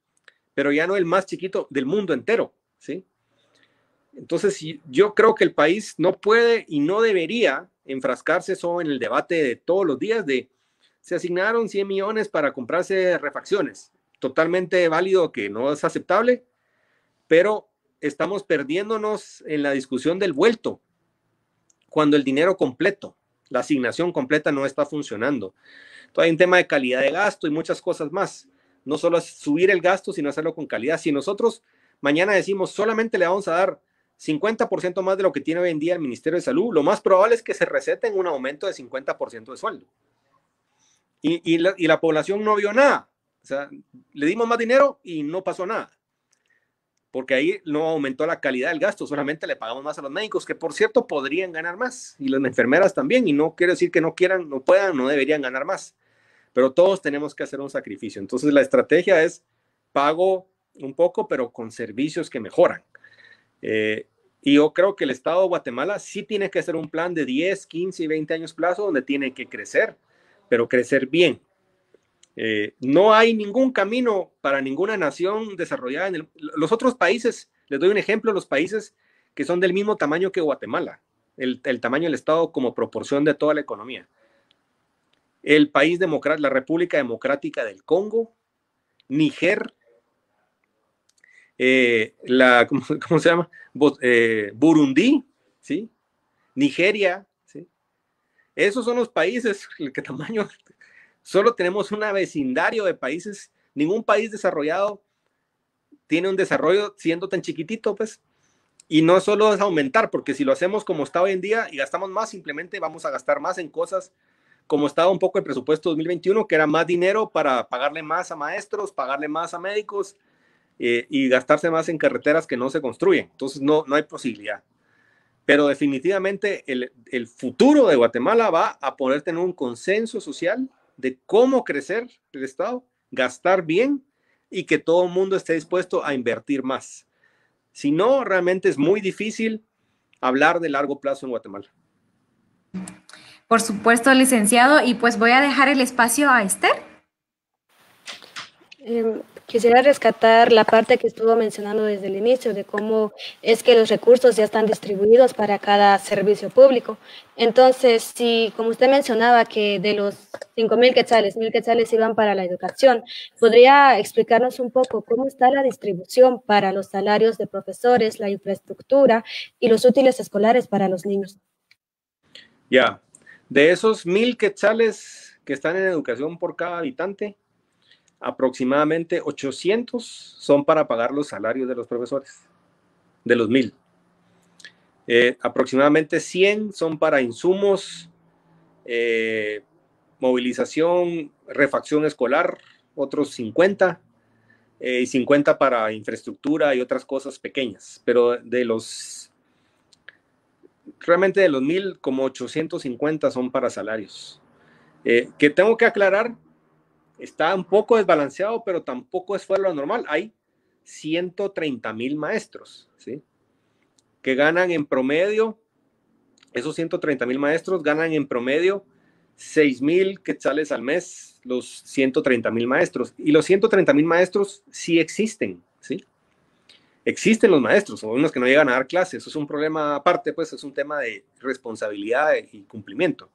pero ya no el más chiquito del mundo entero, ¿sí? Entonces, yo creo que el país no puede y no debería enfrascarse solo en el debate de todos los días de se asignaron 100 millones para comprarse refacciones. Totalmente válido que no es aceptable, pero estamos perdiéndonos en la discusión del vuelto, cuando el dinero completo, la asignación completa no está funcionando. Entonces hay un tema de calidad de gasto y muchas cosas más. No solo es subir el gasto, sino hacerlo con calidad. Si nosotros mañana decimos solamente le vamos a dar 50% más de lo que tiene hoy en día el Ministerio de Salud, lo más probable es que se receten un aumento de 50% de sueldo. Y, la, y la población no vio nada. O sea, le dimos más dinero y no pasó nada porque ahí no aumentó la calidad del gasto, solamente le pagamos más a los médicos, que por cierto podrían ganar más, y las enfermeras también, y no quiero decir que no quieran, no puedan, no deberían ganar más, pero todos tenemos que hacer un sacrificio. Entonces la estrategia es pago un poco, pero con servicios que mejoran. Eh, y yo creo que el Estado de Guatemala sí tiene que hacer un plan de 10, 15 y 20 años plazo donde tiene que crecer, pero crecer bien, eh, no hay ningún camino para ninguna nación desarrollada. En los otros países, les doy un ejemplo, los países que son del mismo tamaño que Guatemala, el, tamaño del Estado como proporción de toda la economía. El país democrático, la República Democrática del Congo, Niger, eh, la, se llama? Eh, Burundi, ¿sí? Nigeria, Esos son los países que tamaño Solo tenemos un vecindario de países, ningún país desarrollado tiene un desarrollo siendo tan chiquitito, pues. Y no solo es aumentar, porque si lo hacemos como está hoy en día y gastamos más, simplemente vamos a gastar más en cosas como estaba un poco el presupuesto 2021, que era más dinero para pagarle más a maestros, pagarle más a médicos eh, y gastarse más en carreteras que no se construyen. Entonces no, no hay posibilidad. Pero definitivamente el, el futuro de Guatemala va a poder tener un consenso social de cómo crecer el Estado, gastar bien y que todo el mundo esté dispuesto a invertir más. Si no, realmente es muy difícil hablar de largo plazo en Guatemala. Por supuesto, licenciado, y pues voy a dejar el espacio a Esther Em, quisiera rescatar la parte que estuvo mencionando desde el inicio de cómo es que los recursos ya están distribuidos para cada servicio público. Entonces, si, como usted mencionaba, que de los 5.000 quetzales, 1.000 quetzales iban para la educación, ¿podría explicarnos un poco cómo está la distribución para los salarios de profesores, la infraestructura y los útiles escolares para los niños? Ya, de esos 1.000 quetzales que están en educación por cada habitante, aproximadamente 800 son para pagar los salarios de los profesores, de los 1000. Eh, aproximadamente 100 son para insumos, eh, movilización, refacción escolar, otros 50 eh, y 50 para infraestructura y otras cosas pequeñas. Pero de los, realmente de los 1000, como 850 son para salarios. que tengo que aclarar está un poco desbalanceado, pero tampoco es fuera de lo normal. Hay 130 mil maestros, ¿sí? Que ganan en promedio, esos 130 mil maestros ganan en promedio 6 mil quetzales al mes, los 130 mil maestros. Y los 130 mil maestros sí existen, ¿sí? Existen los maestros, o unos que no llegan a dar clases, eso es un problema aparte, pues es un tema de responsabilidad y cumplimiento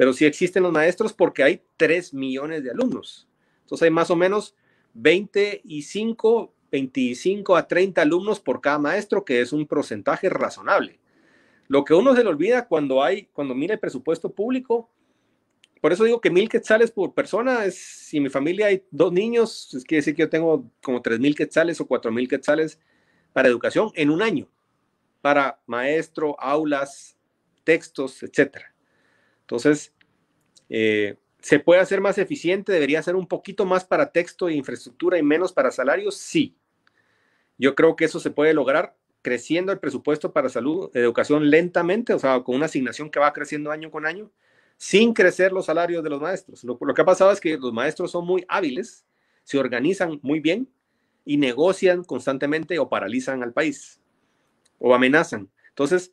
pero sí existen los maestros porque hay 3 millones de alumnos. Entonces hay más o menos 25, 25 a 30 alumnos por cada maestro, que es un porcentaje razonable. Lo que uno se le olvida cuando hay, cuando mira el presupuesto público, por eso digo que mil quetzales por persona si en mi familia hay dos niños, es pues quiere decir que yo tengo como tres mil quetzales o cuatro mil quetzales para educación en un año, para maestro, aulas, textos, etcétera. Entonces, eh, ¿se puede hacer más eficiente? ¿Debería ser un poquito más para texto e infraestructura y menos para salarios? Sí. Yo creo que eso se puede lograr creciendo el presupuesto para salud, educación lentamente, o sea, con una asignación que va creciendo año con año, sin crecer los salarios de los maestros. Lo, lo que ha pasado es que los maestros son muy hábiles, se organizan muy bien y negocian constantemente o paralizan al país o amenazan. Entonces,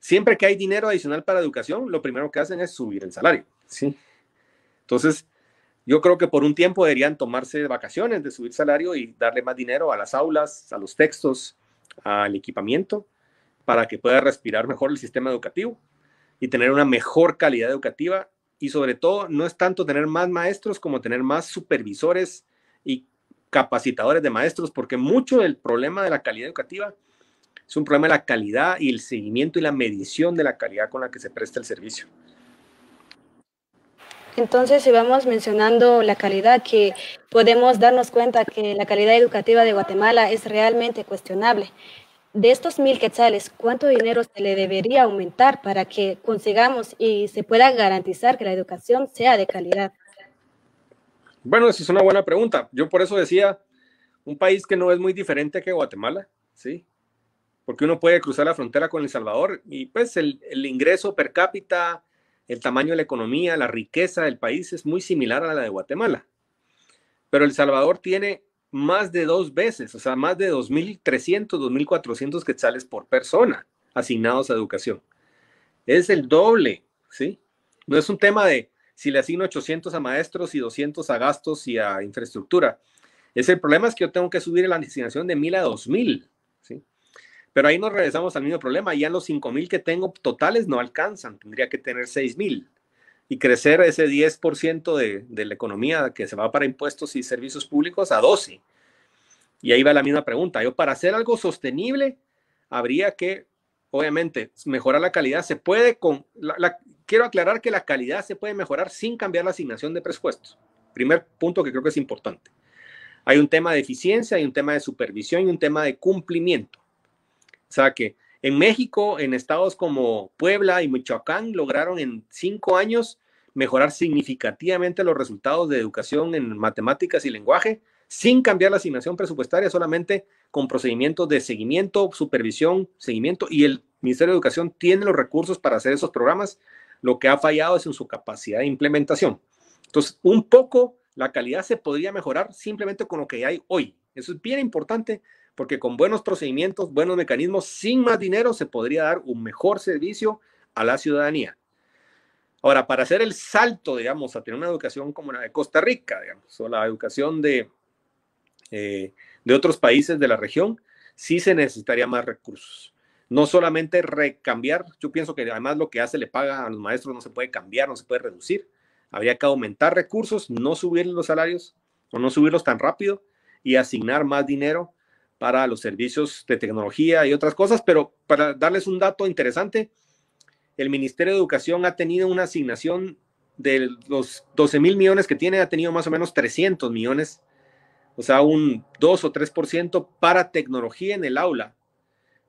Siempre que hay dinero adicional para educación, lo primero que hacen es subir el salario. ¿sí? Entonces, yo creo que por un tiempo deberían tomarse vacaciones de subir salario y darle más dinero a las aulas, a los textos, al equipamiento, para que pueda respirar mejor el sistema educativo y tener una mejor calidad educativa. Y sobre todo, no es tanto tener más maestros como tener más supervisores y capacitadores de maestros, porque mucho del problema de la calidad educativa es un problema de la calidad y el seguimiento y la medición de la calidad con la que se presta el servicio. Entonces, si vamos mencionando la calidad, que podemos darnos cuenta que la calidad educativa de Guatemala es realmente cuestionable. De estos mil quetzales, ¿cuánto dinero se le debería aumentar para que consigamos y se pueda garantizar que la educación sea de calidad? Bueno, esa es una buena pregunta. Yo por eso decía, un país que no es muy diferente que Guatemala, ¿sí? porque uno puede cruzar la frontera con El Salvador y pues el, ingreso per cápita, el tamaño de la economía, la riqueza del país es muy similar a la de Guatemala. Pero El Salvador tiene más de dos veces, o sea, más de 2.300, 2.400 quetzales por persona asignados a educación. Es el doble, ¿sí? No es un tema de si le asigno 800 a maestros y 200 a gastos y a infraestructura. Es el problema es que yo tengo que subir la asignación de 1.000 a 2.000, ¿sí? Pero ahí nos regresamos al mismo problema. Ya los 5.000 que tengo totales no alcanzan. Tendría que tener 6.000 y crecer ese 10% de, de la economía que se va para impuestos y servicios públicos a 12. Y ahí va la misma pregunta. Yo para hacer algo sostenible habría que, obviamente, mejorar la calidad. Se puede con... quiero aclarar que la calidad se puede mejorar sin cambiar la asignación de presupuestos. Primer punto que creo que es importante. Hay un tema de eficiencia, hay un tema de supervisión y un tema de cumplimiento. O sea que en México, en estados como Puebla y Michoacán, lograron en cinco años mejorar significativamente los resultados de educación en matemáticas y lenguaje, sin cambiar la asignación presupuestaria, solamente con procedimientos de seguimiento, supervisión, seguimiento, y el Ministerio de Educación tiene los recursos para hacer esos programas. Lo que ha fallado es en su capacidad de implementación. Entonces, un poco la calidad se podría mejorar simplemente con lo que hay hoy. Eso es bien importante porque con buenos procedimientos, buenos mecanismos, sin más dinero se podría dar un mejor servicio a la ciudadanía. Ahora, para hacer el salto, digamos, a tener una educación como la de Costa Rica, digamos, o la educación de, eh, de otros países de la región, sí se necesitaría más recursos. No solamente recambiar, yo pienso que además lo que hace le paga a los maestros no se puede cambiar, no se puede reducir. Habría que aumentar recursos, no subir los salarios o no subirlos tan rápido y asignar más dinero para los servicios de tecnología y otras cosas, pero para darles un dato interesante, el Ministerio de Educación ha tenido una asignación de los 12 mil millones que tiene, ha tenido más o menos 300 millones, o sea, un 2 o 3% para tecnología en el aula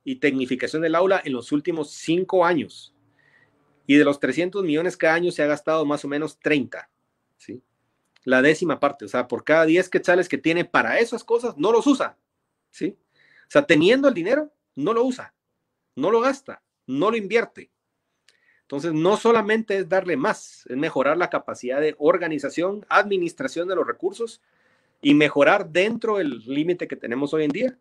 y tecnificación del aula en los últimos cinco años. Y de los 300 millones cada año se ha gastado más o menos 30, ¿sí? La décima parte, o sea, por cada 10 quetzales que tiene para esas cosas, no los usa. ¿sí? O sea, teniendo el dinero, no lo usa, no lo gasta, no lo invierte. Entonces, no solamente es darle más, es mejorar la capacidad de organización, administración de los recursos y mejorar dentro del límite que tenemos hoy en día.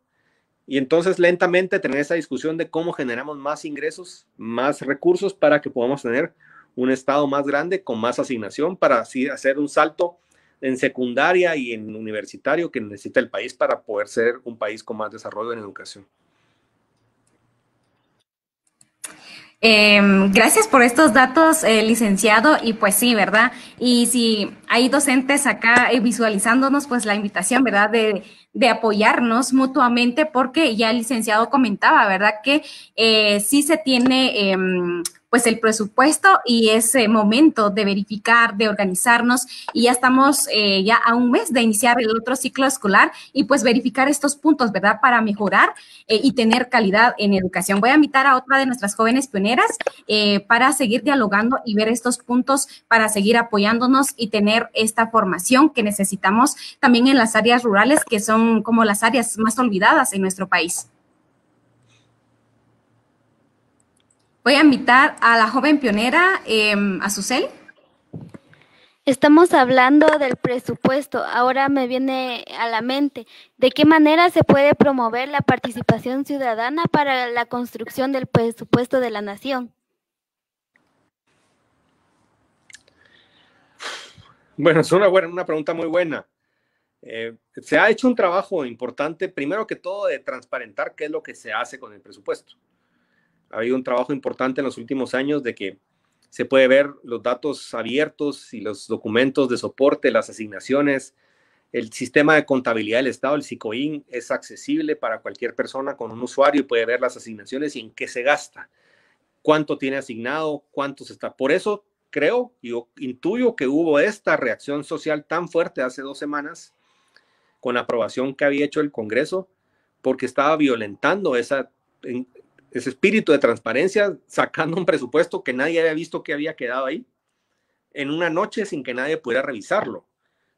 Y entonces lentamente tener esa discusión de cómo generamos más ingresos, más recursos para que podamos tener un estado más grande con más asignación para así hacer un salto en secundaria y en universitario que necesita el país para poder ser un país con más desarrollo en educación. Em, gracias por estos datos, eh, licenciado. Y pues sí, ¿verdad? Y si hay docentes acá eh, visualizándonos, pues la invitación, ¿verdad? De, de, apoyarnos mutuamente, porque ya el licenciado comentaba, ¿verdad? Que eh, sí se tiene em, pues el presupuesto y ese momento de verificar, de organizarnos y ya estamos eh, ya a un mes de iniciar el otro ciclo escolar y pues verificar estos puntos, ¿verdad? Para mejorar eh, y tener calidad en educación. Voy a invitar a otra de nuestras jóvenes pioneras eh, para seguir dialogando y ver estos puntos para seguir apoyándonos y tener esta formación que necesitamos también en las áreas rurales que son como las áreas más olvidadas en nuestro país. Voy a invitar a la joven pionera, em, a Susel. Estamos hablando del presupuesto. Ahora me viene a la mente, ¿de qué manera se puede promover la participación ciudadana para la construcción del presupuesto de la nación? Bueno, es una, una pregunta muy buena. Eh, se ha hecho un trabajo importante, primero que todo, de transparentar qué es lo que se hace con el presupuesto ha habido un trabajo importante en los últimos años de que se puede ver los datos abiertos y los documentos de soporte, las asignaciones. El sistema de contabilidad del Estado, el SICOIN, es accesible para cualquier persona con un usuario y puede ver las asignaciones y en qué se gasta, cuánto tiene asignado, cuánto se está. Por eso creo, yo intuyo que hubo esta reacción social tan fuerte hace dos semanas con la aprobación que había hecho el Congreso, porque estaba violentando esa, ese espíritu de transparencia, sacando un presupuesto que nadie había visto que había quedado ahí, en una noche sin que nadie pudiera revisarlo.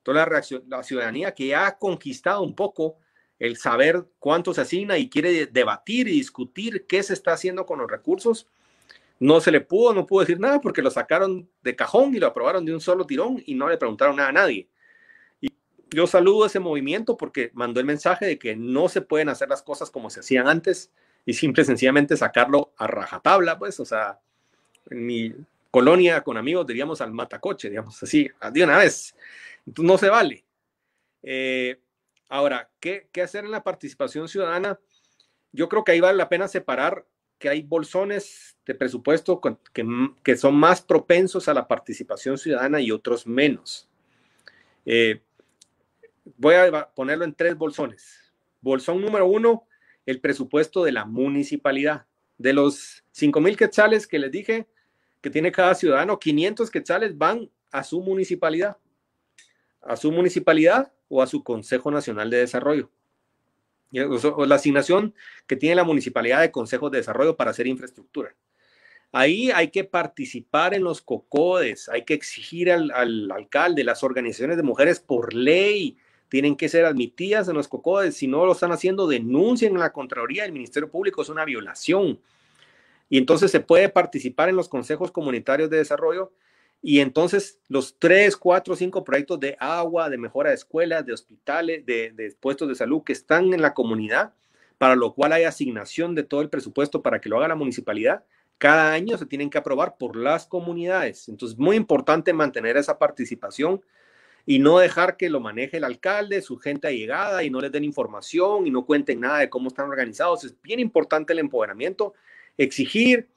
toda la, reacción, la ciudadanía que ha conquistado un poco el saber cuánto se asigna y quiere debatir y discutir qué se está haciendo con los recursos, no se le pudo, no pudo decir nada porque lo sacaron de cajón y lo aprobaron de un solo tirón y no le preguntaron nada a nadie. Y yo saludo ese movimiento porque mandó el mensaje de que no se pueden hacer las cosas como se hacían antes, y simple sencillamente sacarlo a rajatabla, pues, o sea, en mi colonia con amigos diríamos al matacoche, digamos así, ah, de una vez. Entonces no se vale. Eh, ahora, ¿qué, hacer en la participación ciudadana? Yo creo que ahí vale la pena separar que hay bolsones de presupuesto que, que, son más propensos a la participación ciudadana y otros menos. Eh, voy a ponerlo en tres bolsones. Bolsón número uno, el presupuesto de la municipalidad. De los 5.000 quetzales que les dije que tiene cada ciudadano, 500 quetzales van a su municipalidad, a su municipalidad o a su Consejo Nacional de Desarrollo. O la asignación que tiene la municipalidad de consejo de desarrollo para hacer infraestructura. Ahí hay que participar en los COCODES, hay que exigir al, al alcalde, las organizaciones de mujeres por ley tienen que ser admitidas en los COCODES. Si no lo están haciendo, denuncien en la Contraloría del Ministerio Público, es una violación. Y entonces se puede participar en los consejos comunitarios de desarrollo. Y entonces los tres, cuatro, cinco proyectos de agua, de mejora de escuelas, de hospitales, de, de puestos de salud que están en la comunidad, para lo cual hay asignación de todo el presupuesto para que lo haga la municipalidad, cada año se tienen que aprobar por las comunidades. Entonces, muy importante mantener esa participación y no dejar que lo maneje el alcalde, su gente allegada y no les den información y no cuenten nada de cómo están organizados. Es bien importante el empoderamiento, exigir,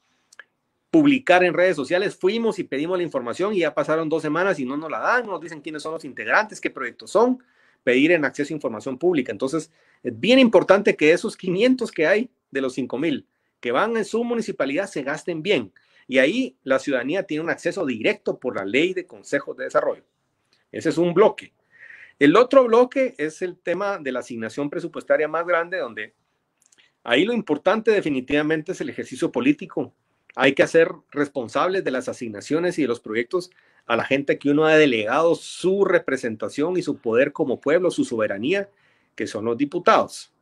publicar en redes sociales. Fuimos y pedimos la información y ya pasaron dos semanas y no nos la dan, no nos dicen quiénes son los integrantes, qué proyectos son, pedir en acceso a información pública. Entonces, es bien importante que esos 500 que hay de los 5.000 que van en su municipalidad se gasten bien. Y ahí la ciudadanía tiene un acceso directo por la ley de consejos de desarrollo. Ese es un bloque. El otro bloque es el tema de la asignación presupuestaria más grande, donde ahí lo importante definitivamente es el ejercicio político. Hay que hacer responsables de las asignaciones y de los proyectos a la gente que uno ha delegado su representación y su poder como pueblo, su soberanía, que son los diputados.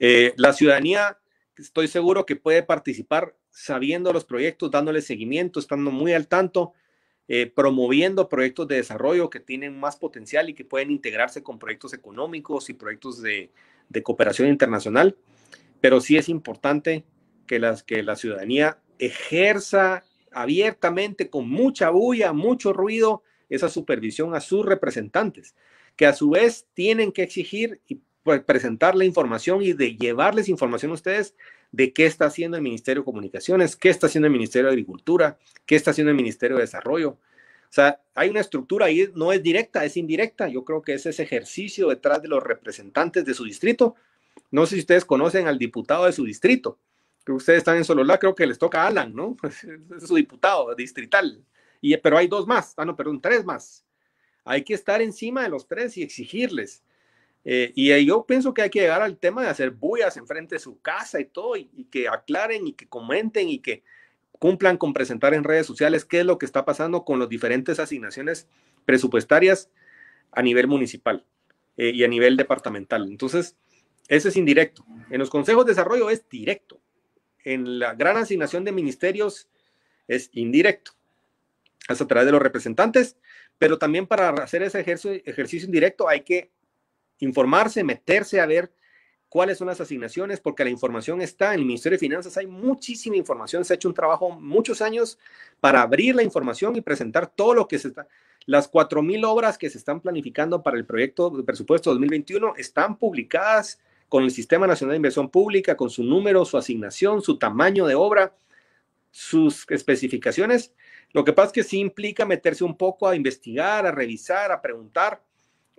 Eh, la ciudadanía, estoy seguro que puede participar sabiendo los proyectos, dándole seguimiento, estando muy al tanto, eh, promoviendo proyectos de desarrollo que tienen más potencial y que pueden integrarse con proyectos económicos y proyectos de, cooperación internacional. Pero sí es importante que, las, que la ciudadanía ejerza abiertamente, con mucha bulla, mucho ruido, esa supervisión a sus representantes, que a su vez tienen que exigir y pues, presentar la información y de llevarles información a ustedes de qué está haciendo el Ministerio de Comunicaciones, qué está haciendo el Ministerio de Agricultura, qué está haciendo el Ministerio de Desarrollo. O sea, hay una estructura ahí, no es directa, es indirecta. Yo creo que es ese ejercicio detrás de los representantes de su distrito. No sé si ustedes conocen al diputado de su distrito. que ustedes están en Sololá, creo que les toca a Alan, ¿no? Es su diputado distrital. Y, pero hay dos más, ah, no, perdón, tres más. Hay que estar encima de los tres y exigirles. Eh, y yo pienso que hay que llegar al tema de hacer bullas enfrente de su casa y todo, y, que aclaren y que comenten y que cumplan con presentar en redes sociales qué es lo que está pasando con las diferentes asignaciones presupuestarias a nivel municipal eh, y a nivel departamental. Entonces, ese es indirecto. En los consejos de desarrollo es directo. En la gran asignación de ministerios es indirecto, Es a través de los representantes, pero también para hacer ese ejercicio indirecto hay que informarse, meterse a ver cuáles son las asignaciones, porque la información está en el Ministerio de Finanzas, hay muchísima información, se ha hecho un trabajo muchos años para abrir la información y presentar todo lo que se está, las 4.000 obras que se están planificando para el proyecto de presupuesto 2021 están publicadas con el Sistema Nacional de Inversión Pública, con su número, su asignación, su tamaño de obra, sus especificaciones. Lo que pasa es que sí implica meterse un poco a investigar, a revisar, a preguntar,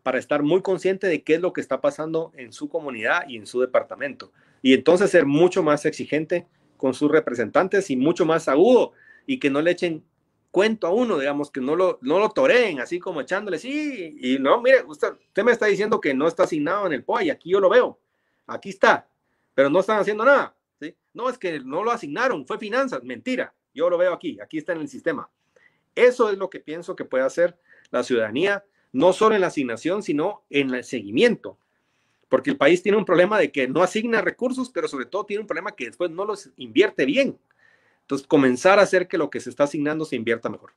para estar muy consciente de qué es lo que está pasando en su comunidad y en su departamento. Y entonces ser mucho más exigente con sus representantes y mucho más agudo y que no le echen cuento a uno, digamos, que no lo, no lo toreen, así como echándole, sí, y no, mire, usted, me está diciendo que no está asignado en el POA y aquí yo lo veo, aquí está, pero no están haciendo nada, ¿sí? No, es que no lo asignaron, fue finanzas, mentira, yo lo veo aquí, aquí está en el sistema. Eso es lo que pienso que puede hacer la ciudadanía no solo en la asignación, sino en el seguimiento. Porque el país tiene un problema de que no asigna recursos, pero sobre todo tiene un problema que después no los invierte bien. Entonces, comenzar a hacer que lo que se está asignando se invierta mejor.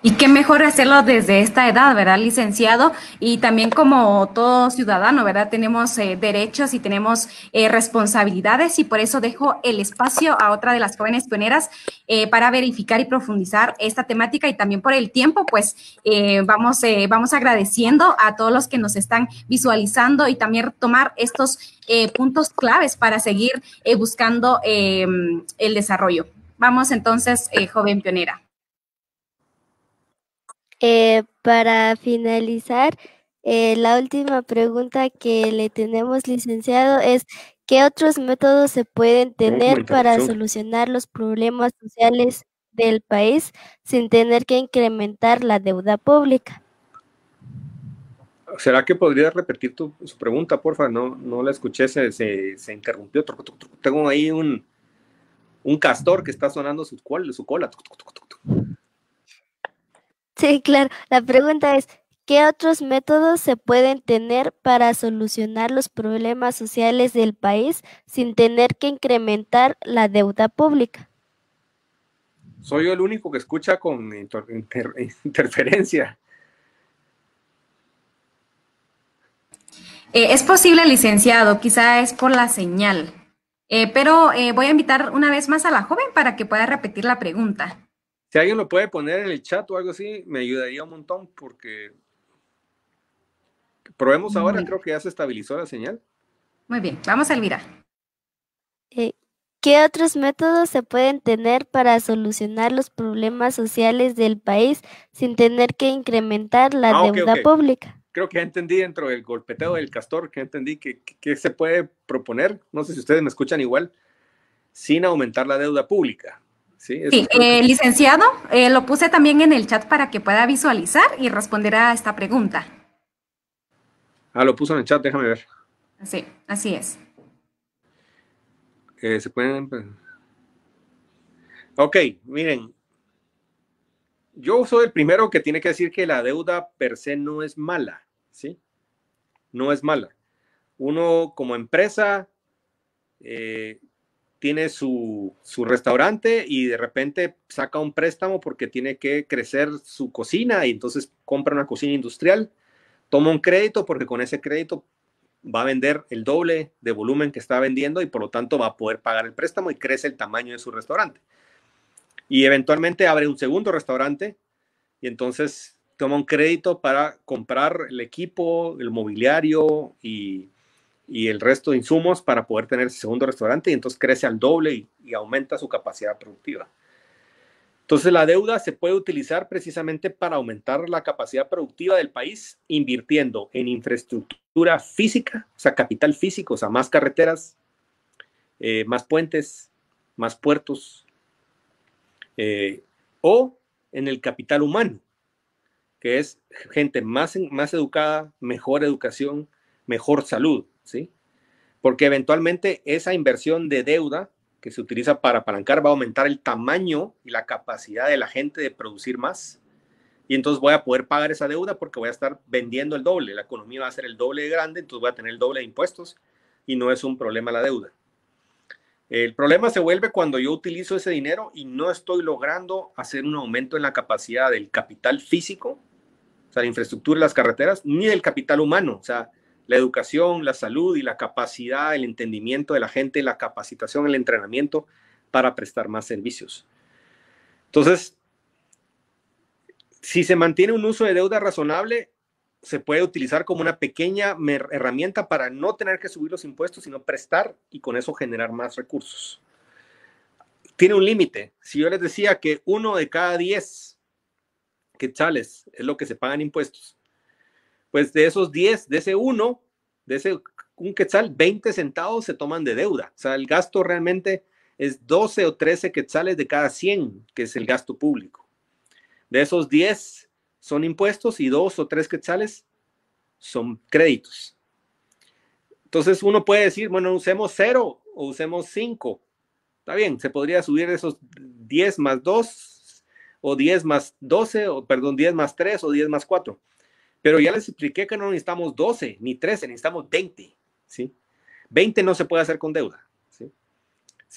Y qué mejor hacerlo desde esta edad, ¿verdad, licenciado? Y también como todo ciudadano, ¿verdad? Tenemos eh, derechos y tenemos eh, responsabilidades y por eso dejo el espacio a otra de las jóvenes pioneras eh, para verificar y profundizar esta temática y también por el tiempo, pues vamos, vamos agradeciendo a todos los que nos están visualizando y también tomar estos puntos claves para seguir buscando em, el desarrollo. Vamos entonces, joven pionera. Eh, para finalizar, eh, la última pregunta que le tenemos, licenciado, es ¿qué otros métodos se pueden tener para solucionar los problemas sociales del país sin tener que incrementar la deuda pública? ¿Será que podría repetir su pregunta, porfa? No, no la escuché, se, se, interrumpió. Tengo ahí un, castor que está sonando Su cola. Sí, claro. La pregunta es, ¿qué otros métodos se pueden tener para solucionar los problemas sociales del país sin tener que incrementar la deuda pública? Soy el único que escucha con interferencia. Eh, es posible, licenciado, quizá es por la señal, eh, pero eh, voy a invitar una vez más a la joven para que pueda repetir la pregunta. Si alguien lo puede poner en el chat o algo así, me ayudaría un montón porque probemos ahora, creo que ya se estabilizó la señal. Muy bien, vamos a Elvira. Eh, ¿Qué otros métodos se pueden tener para solucionar los problemas sociales del país sin tener que incrementar la ah, deuda pública? Creo que ya entendí dentro del golpeteo del castor, que entendí que se puede proponer, no sé si ustedes me escuchan igual, sin aumentar la deuda pública. Sí, eh, licenciado, eh, lo puse también en el chat para que pueda visualizar y responder a esta pregunta. Ah, lo puso en el chat, déjame ver. Sí, así es. Eh, se pueden. Em-, ok, miren. Yo soy el primero que tiene que decir que la deuda per se no es mala, ¿sí? No es mala. Uno como empresa tiene su, restaurante y de repente saca un préstamo porque tiene que crecer su cocina y entonces compra una cocina industrial, toma un crédito porque con ese crédito va a vender el doble de volumen que está vendiendo y por lo tanto va a poder pagar el préstamo y crece el tamaño de su restaurante. Y eventualmente abre un segundo restaurante y entonces toma un crédito para comprar el equipo, el mobiliario y y el resto de insumos para poder tener ese segundo restaurante y entonces crece al doble y, aumenta su capacidad productiva. Entonces la deuda se puede utilizar precisamente para aumentar la capacidad productiva del país invirtiendo en infraestructura física, o sea, capital físico, o sea, más carreteras, eh, más puentes, más puertos, eh, o en el capital humano, que es gente más, más educada, mejor educación, mejor salud. ¿sí? Porque eventualmente esa inversión de deuda que se utiliza para apalancar va a aumentar el tamaño y la capacidad de la gente de producir más. Y entonces voy a poder pagar esa deuda porque voy a estar vendiendo el doble. La economía va a ser el doble de grande, entonces voy a tener el doble de impuestos y no es un problema la deuda. El problema se vuelve cuando yo utilizo ese dinero y no estoy logrando hacer un aumento en la capacidad del capital físico, o sea, la infraestructura y las carreteras, ni del capital humano. O sea, la educación, la salud y la capacidad, el entendimiento de la gente, la capacitación, el entrenamiento para prestar más servicios. Entonces, si se mantiene un uso de deuda razonable, se puede utilizar como una pequeña herramienta para no tener que subir los impuestos, sino prestar y con eso generar más recursos. Tiene un límite. Si yo les decía que uno de cada diez quetzales es lo que se pagan impuestos, pues de esos 10, de ese 1, de ese 1 quetzal, 20 centavos se toman de deuda. O sea, el gasto realmente es 12 o 13 quetzales de cada 100, que es el gasto público. De esos 10 son impuestos y 2 o 3 quetzales son créditos. Entonces uno puede decir, bueno, usemos 0 o usemos 5. Está bien, se podría subir esos 10 más 2 o 10 más 12, o perdón, 10 más 3 o 10 más 4. Pero ya les expliqué que no necesitamos 12 ni 13, necesitamos 20, ¿sí? 20 no se puede hacer con deuda, ¿sí?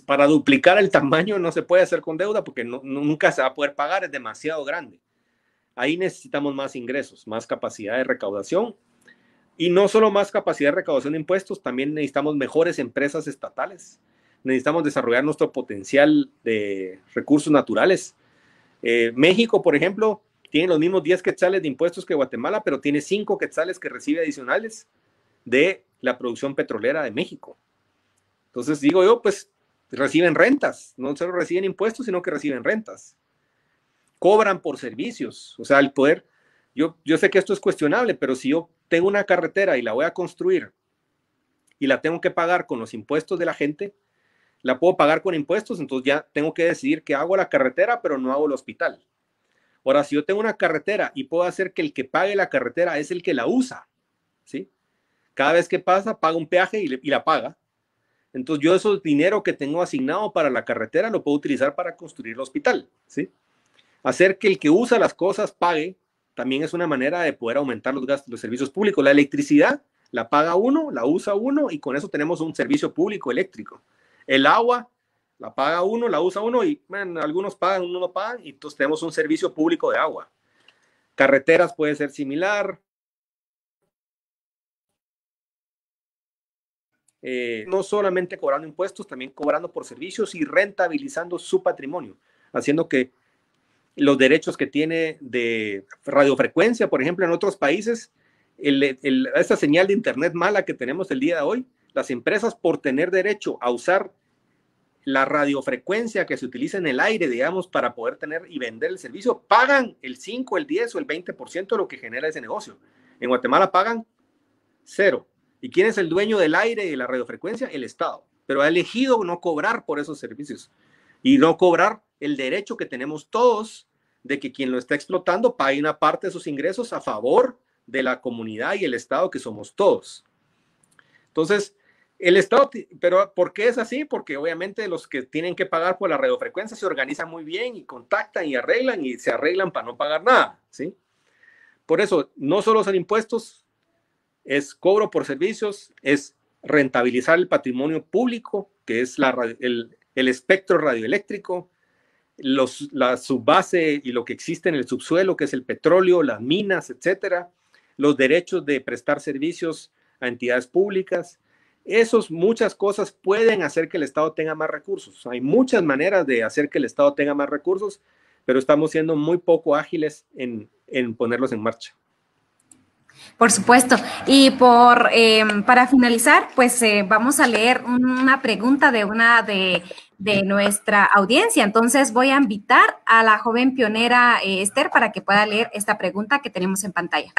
Para duplicar el tamaño no se puede hacer con deuda porque nunca se va a poder pagar, es demasiado grande. Ahí necesitamos más ingresos, más capacidad de recaudación y no solo más capacidad de recaudación de impuestos, también necesitamos mejores empresas estatales, necesitamos desarrollar nuestro potencial de recursos naturales. Eh, México, por ejemplo, tiene los mismos 10 quetzales de impuestos que Guatemala, pero tiene 5 quetzales que recibe adicionales de la producción petrolera de México. Entonces digo yo, pues reciben rentas, no solo reciben impuestos, sino que reciben rentas. Cobran por servicios, o sea, el poder, yo, yo sé que esto es cuestionable, pero si yo tengo una carretera y la voy a construir y la tengo que pagar con los impuestos de la gente, la puedo pagar con impuestos, entonces ya tengo que decidir que hago la carretera, pero no hago el hospital Ahora, si yo tengo una carretera y puedo hacer que el que pague la carretera es el que la usa, ¿sí? Cada vez que pasa, paga un peaje y, la paga. Entonces, yo esos dinero que tengo asignado para la carretera lo puedo utilizar para construir el hospital, ¿sí? Hacer que el que usa las cosas pague también es una manera de poder aumentar los gastos, los servicios públicos. La electricidad la paga uno, la usa uno y con eso tenemos un servicio público eléctrico. El agua la paga uno, la usa uno y algunos pagan, uno no pagan y entonces tenemos un servicio público de agua. Carreteras puede ser similar. Eh, no solamente cobrando impuestos, también cobrando por servicios y rentabilizando su patrimonio, haciendo que los derechos que tiene de radiofrecuencia, por ejemplo, en otros países, esta señal de Internet mala que tenemos el día de hoy, las empresas por tener derecho a usar la radiofrecuencia que se utiliza en el aire, digamos, para poder tener y vender el servicio, pagan el 5, el 10 o el 20% de lo que genera ese negocio. En Guatemala pagan cero. ¿Y quién es el dueño del aire y de la radiofrecuencia? El Estado. Pero ha elegido no cobrar por esos servicios y no cobrar el derecho que tenemos todos de que quien lo está explotando pague una parte de sus ingresos a favor de la comunidad y el Estado que somos todos. Entonces, el Estado, pero ¿por qué es así? Porque obviamente los que tienen que pagar por la radiofrecuencia se organizan muy bien y contactan y arreglan y se arreglan para no pagar nada, ¿sí? Por eso, no solo son impuestos, es cobro por servicios, es rentabilizar el patrimonio público, que es el, el, espectro radioeléctrico, los, la subbase y lo que existe en el subsuelo, que es el petróleo, las minas, etcétera, los derechos de prestar servicios a entidades públicas, esas muchas cosas pueden hacer que el Estado tenga más recursos. Hay muchas maneras de hacer que el Estado tenga más recursos, pero estamos siendo muy poco ágiles en, ponerlos en marcha. Por supuesto. Y por em, para finalizar, pues eh, vamos a leer una pregunta de una de, nuestra audiencia. Entonces voy a invitar a la joven pionera eh, Esther para que pueda leer esta pregunta que tenemos en pantalla.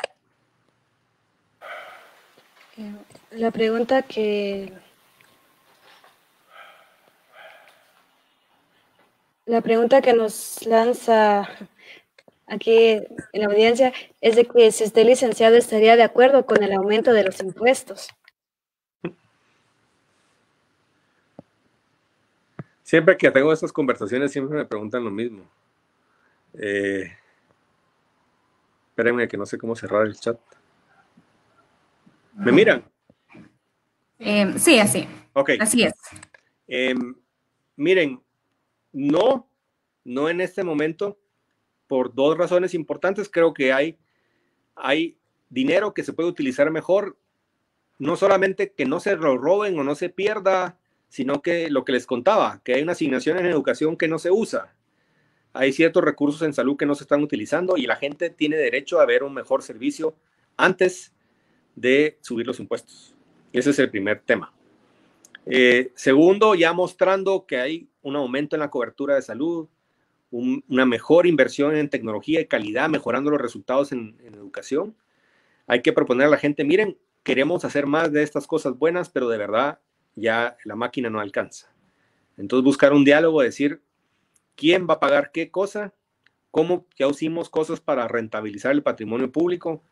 La pregunta que... La pregunta que nos lanza aquí en la audiencia es de que si esté licenciado estaría de acuerdo con el aumento de los impuestos. Siempre que tengo estas conversaciones siempre me preguntan lo mismo. Eh, espérenme que no sé cómo cerrar el chat. ¿Me miran? Eh, sí, así. Así es. Em, miren, no, no en este momento, por dos razones importantes. Creo que hay, hay dinero que se puede utilizar mejor, no solamente que no se lo roben o no se pierda, sino que lo que les contaba, que hay una asignación en educación que no se usa. Hay ciertos recursos en salud que no se están utilizando y la gente tiene derecho a ver un mejor servicio antes de subir los impuestos. Ese es el primer tema. Eh, segundo, ya mostrando que hay un aumento en la cobertura de salud, una mejor inversión en tecnología y calidad, mejorando los resultados en, en educación. Hay que proponer a la gente, miren, queremos hacer más de estas cosas buenas, pero de verdad ya la máquina no alcanza. Entonces buscar un diálogo, decir quién va a pagar qué cosa, cómo ya usimos cosas para rentabilizar el patrimonio público,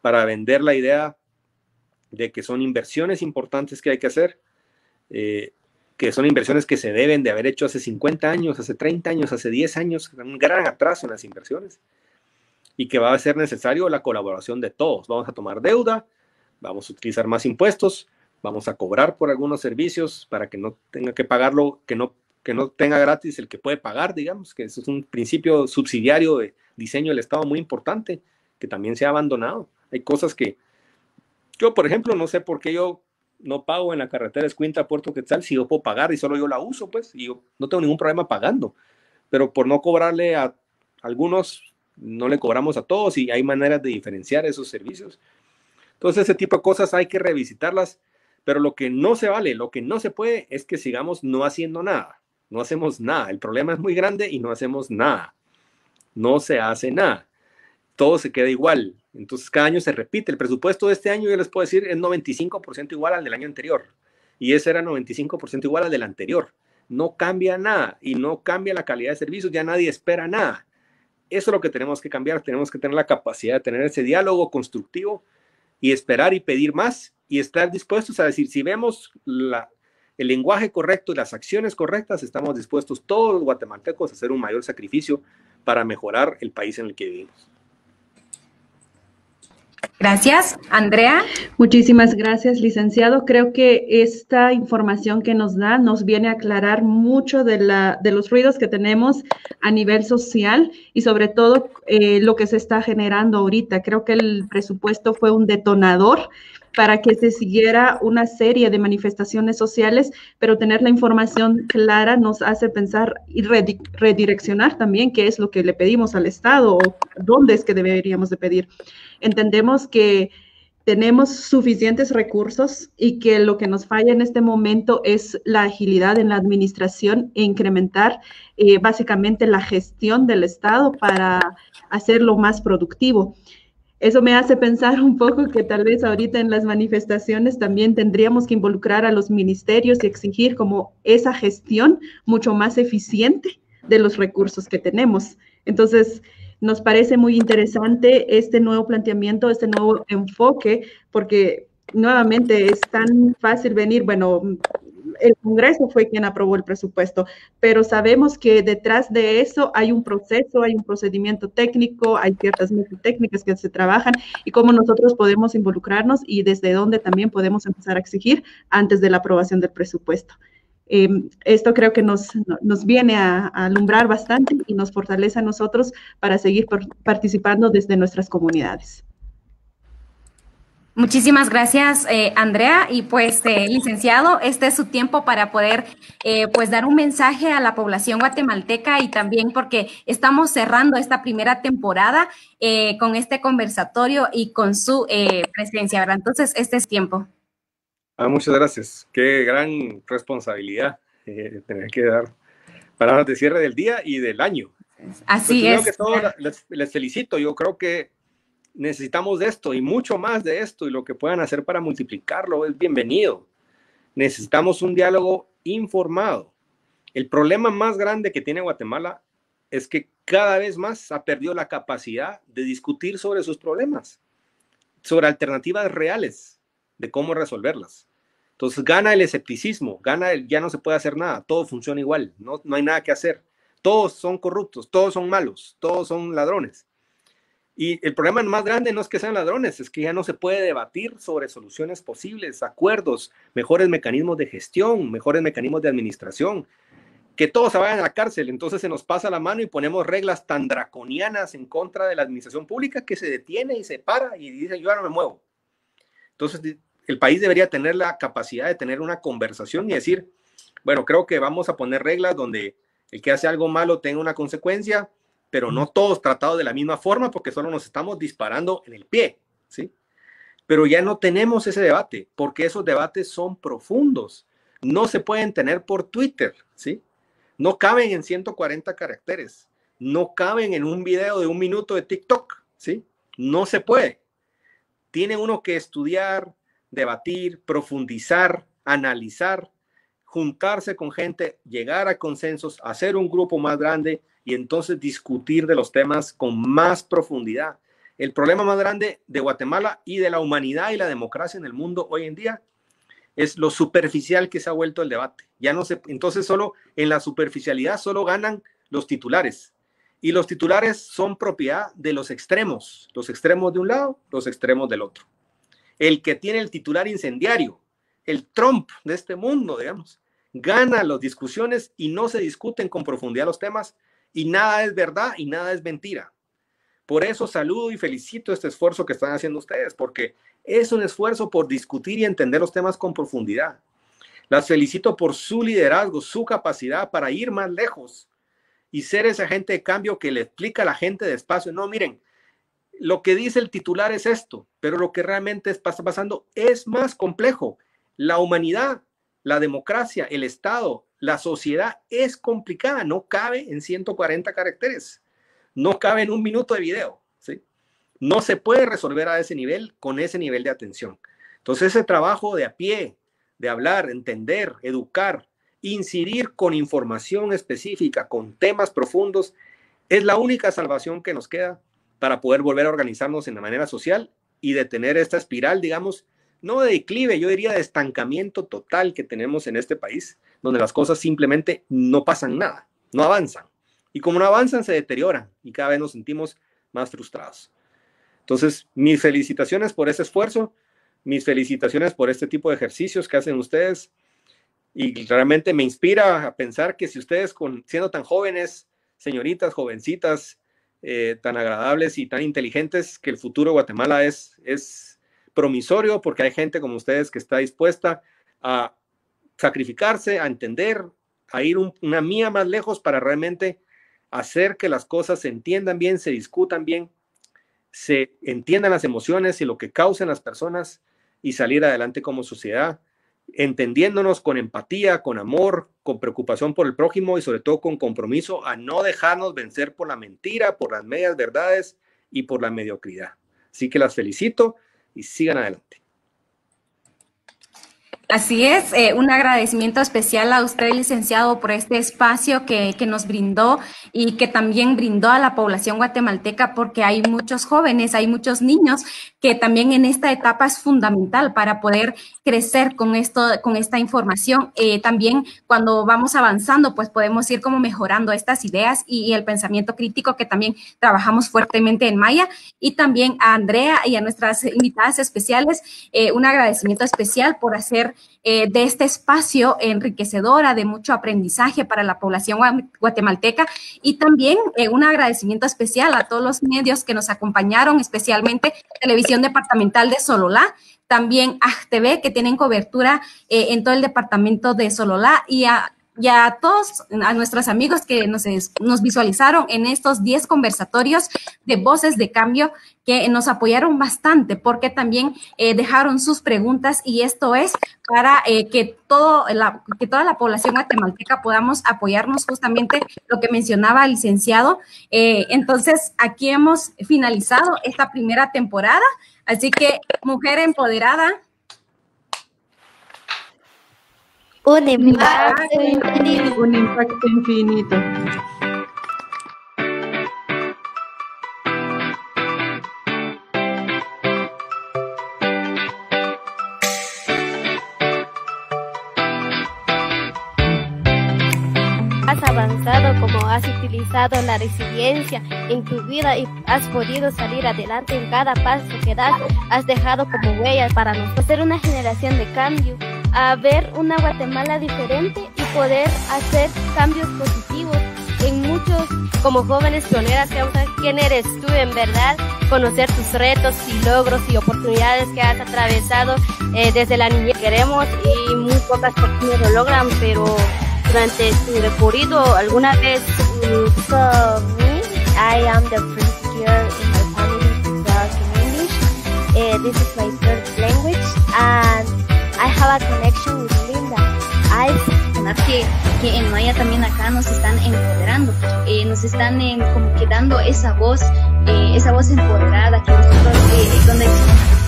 para vender la idea de que son inversiones importantes que hay que hacer, eh, que son inversiones que se deben de haber hecho hace 50 años, hace 30 años, hace 10 años, un gran atraso en las inversiones, y que va a ser necesario la colaboración de todos. Vamos a tomar deuda, vamos a utilizar más impuestos, vamos a cobrar por algunos servicios para que no tenga que pagarlo, que no, que no tenga gratis el que puede pagar, digamos, que eso es un principio subsidiario de diseño del Estado muy importante, que también se ha abandonado. Hay cosas que yo, por ejemplo, no sé por qué yo no pago en la carretera Escuinta Puerto Quetzal si yo puedo pagar y solo yo la uso, pues, y yo no tengo ningún problema pagando. Pero por no cobrarle a algunos, no le cobramos a todos y hay maneras de diferenciar esos servicios. Entonces, ese tipo de cosas hay que revisitarlas, pero lo que no se vale, lo que no se puede es que sigamos no haciendo nada. No hacemos nada. El problema es muy grande y no hacemos nada. No se hace nada. Todo se queda igual. Entonces, cada año se repite. El presupuesto de este año, yo les puedo decir, es 95% igual al del año anterior. Y ese era 95% igual al del anterior. No cambia nada y no cambia la calidad de servicios. Ya nadie espera nada. Eso es lo que tenemos que cambiar. Tenemos que tener la capacidad de tener ese diálogo constructivo y esperar y pedir más y estar dispuestos a decir, si vemos el lenguaje correcto y las acciones correctas, estamos dispuestos todos los guatemaltecos a hacer un mayor sacrificio para mejorar el país en el que vivimos. Gracias, Andrea. Muchísimas gracias, licenciado. Creo que esta información que nos da nos viene a aclarar mucho de, la, de los ruidos que tenemos a nivel social y sobre todo eh, lo que se está generando ahorita. Creo que el presupuesto fue un detonador para que se siguiera una serie de manifestaciones sociales, pero tener la información clara nos hace pensar y redireccionar también qué es lo que le pedimos al Estado o dónde es que deberíamos de pedir. Entendemos que tenemos suficientes recursos y que lo que nos falla en este momento es la agilidad en la administración e incrementar eh, básicamente la gestión del Estado para hacerlo más productivo. Eso me hace pensar un poco que tal vez ahorita en las manifestaciones también tendríamos que involucrar a los ministerios y exigir como esa gestión mucho más eficiente de los recursos que tenemos. Entonces, nos parece muy interesante este nuevo planteamiento, este nuevo enfoque, porque nuevamente es tan fácil venir, bueno, el Congreso fue quien aprobó el presupuesto, pero sabemos que detrás de eso hay un proceso, hay un procedimiento técnico, hay ciertas técnicas que se trabajan y cómo nosotros podemos involucrarnos y desde dónde también podemos empezar a exigir antes de la aprobación del presupuesto. Em, esto creo que nos, viene a, alumbrar bastante y nos fortalece a nosotros para seguir participando desde nuestras comunidades. Muchísimas gracias, eh, Andrea. Y pues, eh, licenciado, este es su tiempo para poder eh, pues dar un mensaje a la población guatemalteca y también porque estamos cerrando esta primera temporada con este conversatorio y con su presencia. ¿verdad? Entonces, este es tiempo. Ah, muchas gracias. Qué gran responsabilidad eh, tener que dar palabras de cierre del día y del año. Así pues es. Que les, les, felicito. Yo creo que necesitamos de esto y mucho más de esto y lo que puedan hacer para multiplicarlo es bienvenido. Necesitamos un diálogo informado. El problema más grande que tiene Guatemala es que cada vez más ha perdido la capacidad de discutir sobre sus problemas, sobre alternativas reales de cómo resolverlas. Entonces gana el escepticismo, gana el ya no se puede hacer nada, todo funciona igual, no, no hay nada que hacer. Todos son corruptos, todos son malos, todos son ladrones. Y el problema más grande no es que sean ladrones, es que ya no se puede debatir sobre soluciones posibles, acuerdos, mejores mecanismos de gestión, mejores mecanismos de administración. Que todos se vayan a la cárcel, entonces se nos pasa la mano y ponemos reglas tan draconianas en contra de la administración pública que se detiene y se para y dice yo ahora no me muevo. Entonces el país debería tener la capacidad de tener una conversación y decir, bueno, creo que vamos a poner reglas donde el que hace algo malo tenga una consecuencia, pero no todos tratados de la misma forma porque solo nos estamos disparando en el pie, ¿sí? Pero ya no tenemos ese debate porque esos debates son profundos. No se pueden tener por Twitter, ¿sí? No caben en 140 caracteres, no caben en un video de un minuto de TikTok, ¿sí? No se puede. Tiene uno que estudiar, debatir, profundizar, analizar, juntarse con gente, llegar a consensos, hacer un grupo más grande y entonces discutir de los temas con más profundidad. El problema más grande de Guatemala y de la humanidad y la democracia en el mundo hoy en día es lo superficial que se ha vuelto el debate. Ya no se, entonces solo en la superficialidad solo ganan los titulares. Y los titulares son propiedad de los extremos, los extremos de un lado, los extremos del otro el que tiene el titular incendiario, el Trump de este mundo, digamos, gana las discusiones y no se discuten con profundidad los temas y nada es verdad y nada es mentira. Por eso saludo y felicito este esfuerzo que están haciendo ustedes, porque es un esfuerzo por discutir y entender los temas con profundidad. Las felicito por su liderazgo, su capacidad para ir más lejos y ser ese agente de cambio que le explica a la gente despacio, no, miren, lo que dice el titular es esto, pero lo que realmente está pasando es más complejo. La humanidad, la democracia, el Estado, la sociedad es complicada, no cabe en 140 caracteres, no cabe en un minuto de video. ¿sí? No se puede resolver a ese nivel con ese nivel de atención. Entonces ese trabajo de a pie, de hablar, entender, educar, incidir con información específica, con temas profundos, es la única salvación que nos queda para poder volver a organizarnos en la manera social y detener esta espiral, digamos, no de declive, yo diría de estancamiento total que tenemos en este país, donde las cosas simplemente no pasan nada, no avanzan. Y como no avanzan, se deterioran y cada vez nos sentimos más frustrados. Entonces, mis felicitaciones por ese esfuerzo, mis felicitaciones por este tipo de ejercicios que hacen ustedes. Y realmente me inspira a pensar que si ustedes, con, siendo tan jóvenes, señoritas, jovencitas, eh, tan agradables y tan inteligentes que el futuro de Guatemala es, es promisorio porque hay gente como ustedes que está dispuesta a sacrificarse, a entender, a ir una mía más lejos para realmente hacer que las cosas se entiendan bien, se discutan bien, se entiendan las emociones y lo que causan las personas y salir adelante como sociedad entendiéndonos con empatía, con amor, con preocupación por el prójimo y sobre todo con compromiso a no dejarnos vencer por la mentira, por las medias verdades y por la mediocridad. Así que las felicito y sigan adelante. Así es, eh, un agradecimiento especial a usted, licenciado, por este espacio que, nos brindó y que también brindó a la población guatemalteca, porque hay muchos jóvenes, hay muchos niños que también en esta etapa es fundamental para poder crecer con, esto, con esta información. Eh, también cuando vamos avanzando, pues podemos ir como mejorando estas ideas y, el pensamiento crítico que también trabajamos fuertemente en Maya. Y también a Andrea y a nuestras invitadas especiales, eh, un agradecimiento especial por hacer eh, de este espacio enriquecedora de mucho aprendizaje para la población guatemalteca y también eh, un agradecimiento especial a todos los medios que nos acompañaron, especialmente Televisión Departamental de Sololá, también AGTV que tienen cobertura eh, en todo el departamento de Sololá y a y a todos, a nuestros amigos que nos, nos visualizaron en estos 10 conversatorios de voces de cambio que nos apoyaron bastante porque también eh, dejaron sus preguntas y esto es para eh, que, todo la, que toda la población guatemalteca podamos apoyarnos justamente lo que mencionaba el licenciado. Eh, entonces, aquí hemos finalizado esta primera temporada, así que mujer empoderada, Un impacto infinito. Un impacto infinito. Has avanzado como has utilizado la resiliencia en tu vida y has podido salir adelante en cada paso que das, has dejado como huellas para nosotros. Ser una generación de cambio a ver una Guatemala diferente y poder hacer cambios positivos en muchos, como jóvenes pioneras, que vamos a quién eres tú en verdad, conocer tus retos y logros y oportunidades que has atravesado eh, desde la niñez. Queremos y muy pocas personas lo logran, pero durante tu recorrido alguna vez... so me, I am the first girl in my family to English. Eh, this is my third language and I have a connection with Linda. hay que, que, en Maya también acá nos están empoderando, eh, nos están em, como que dando esa voz, eh, esa voz empoderada que nosotros, eh, donde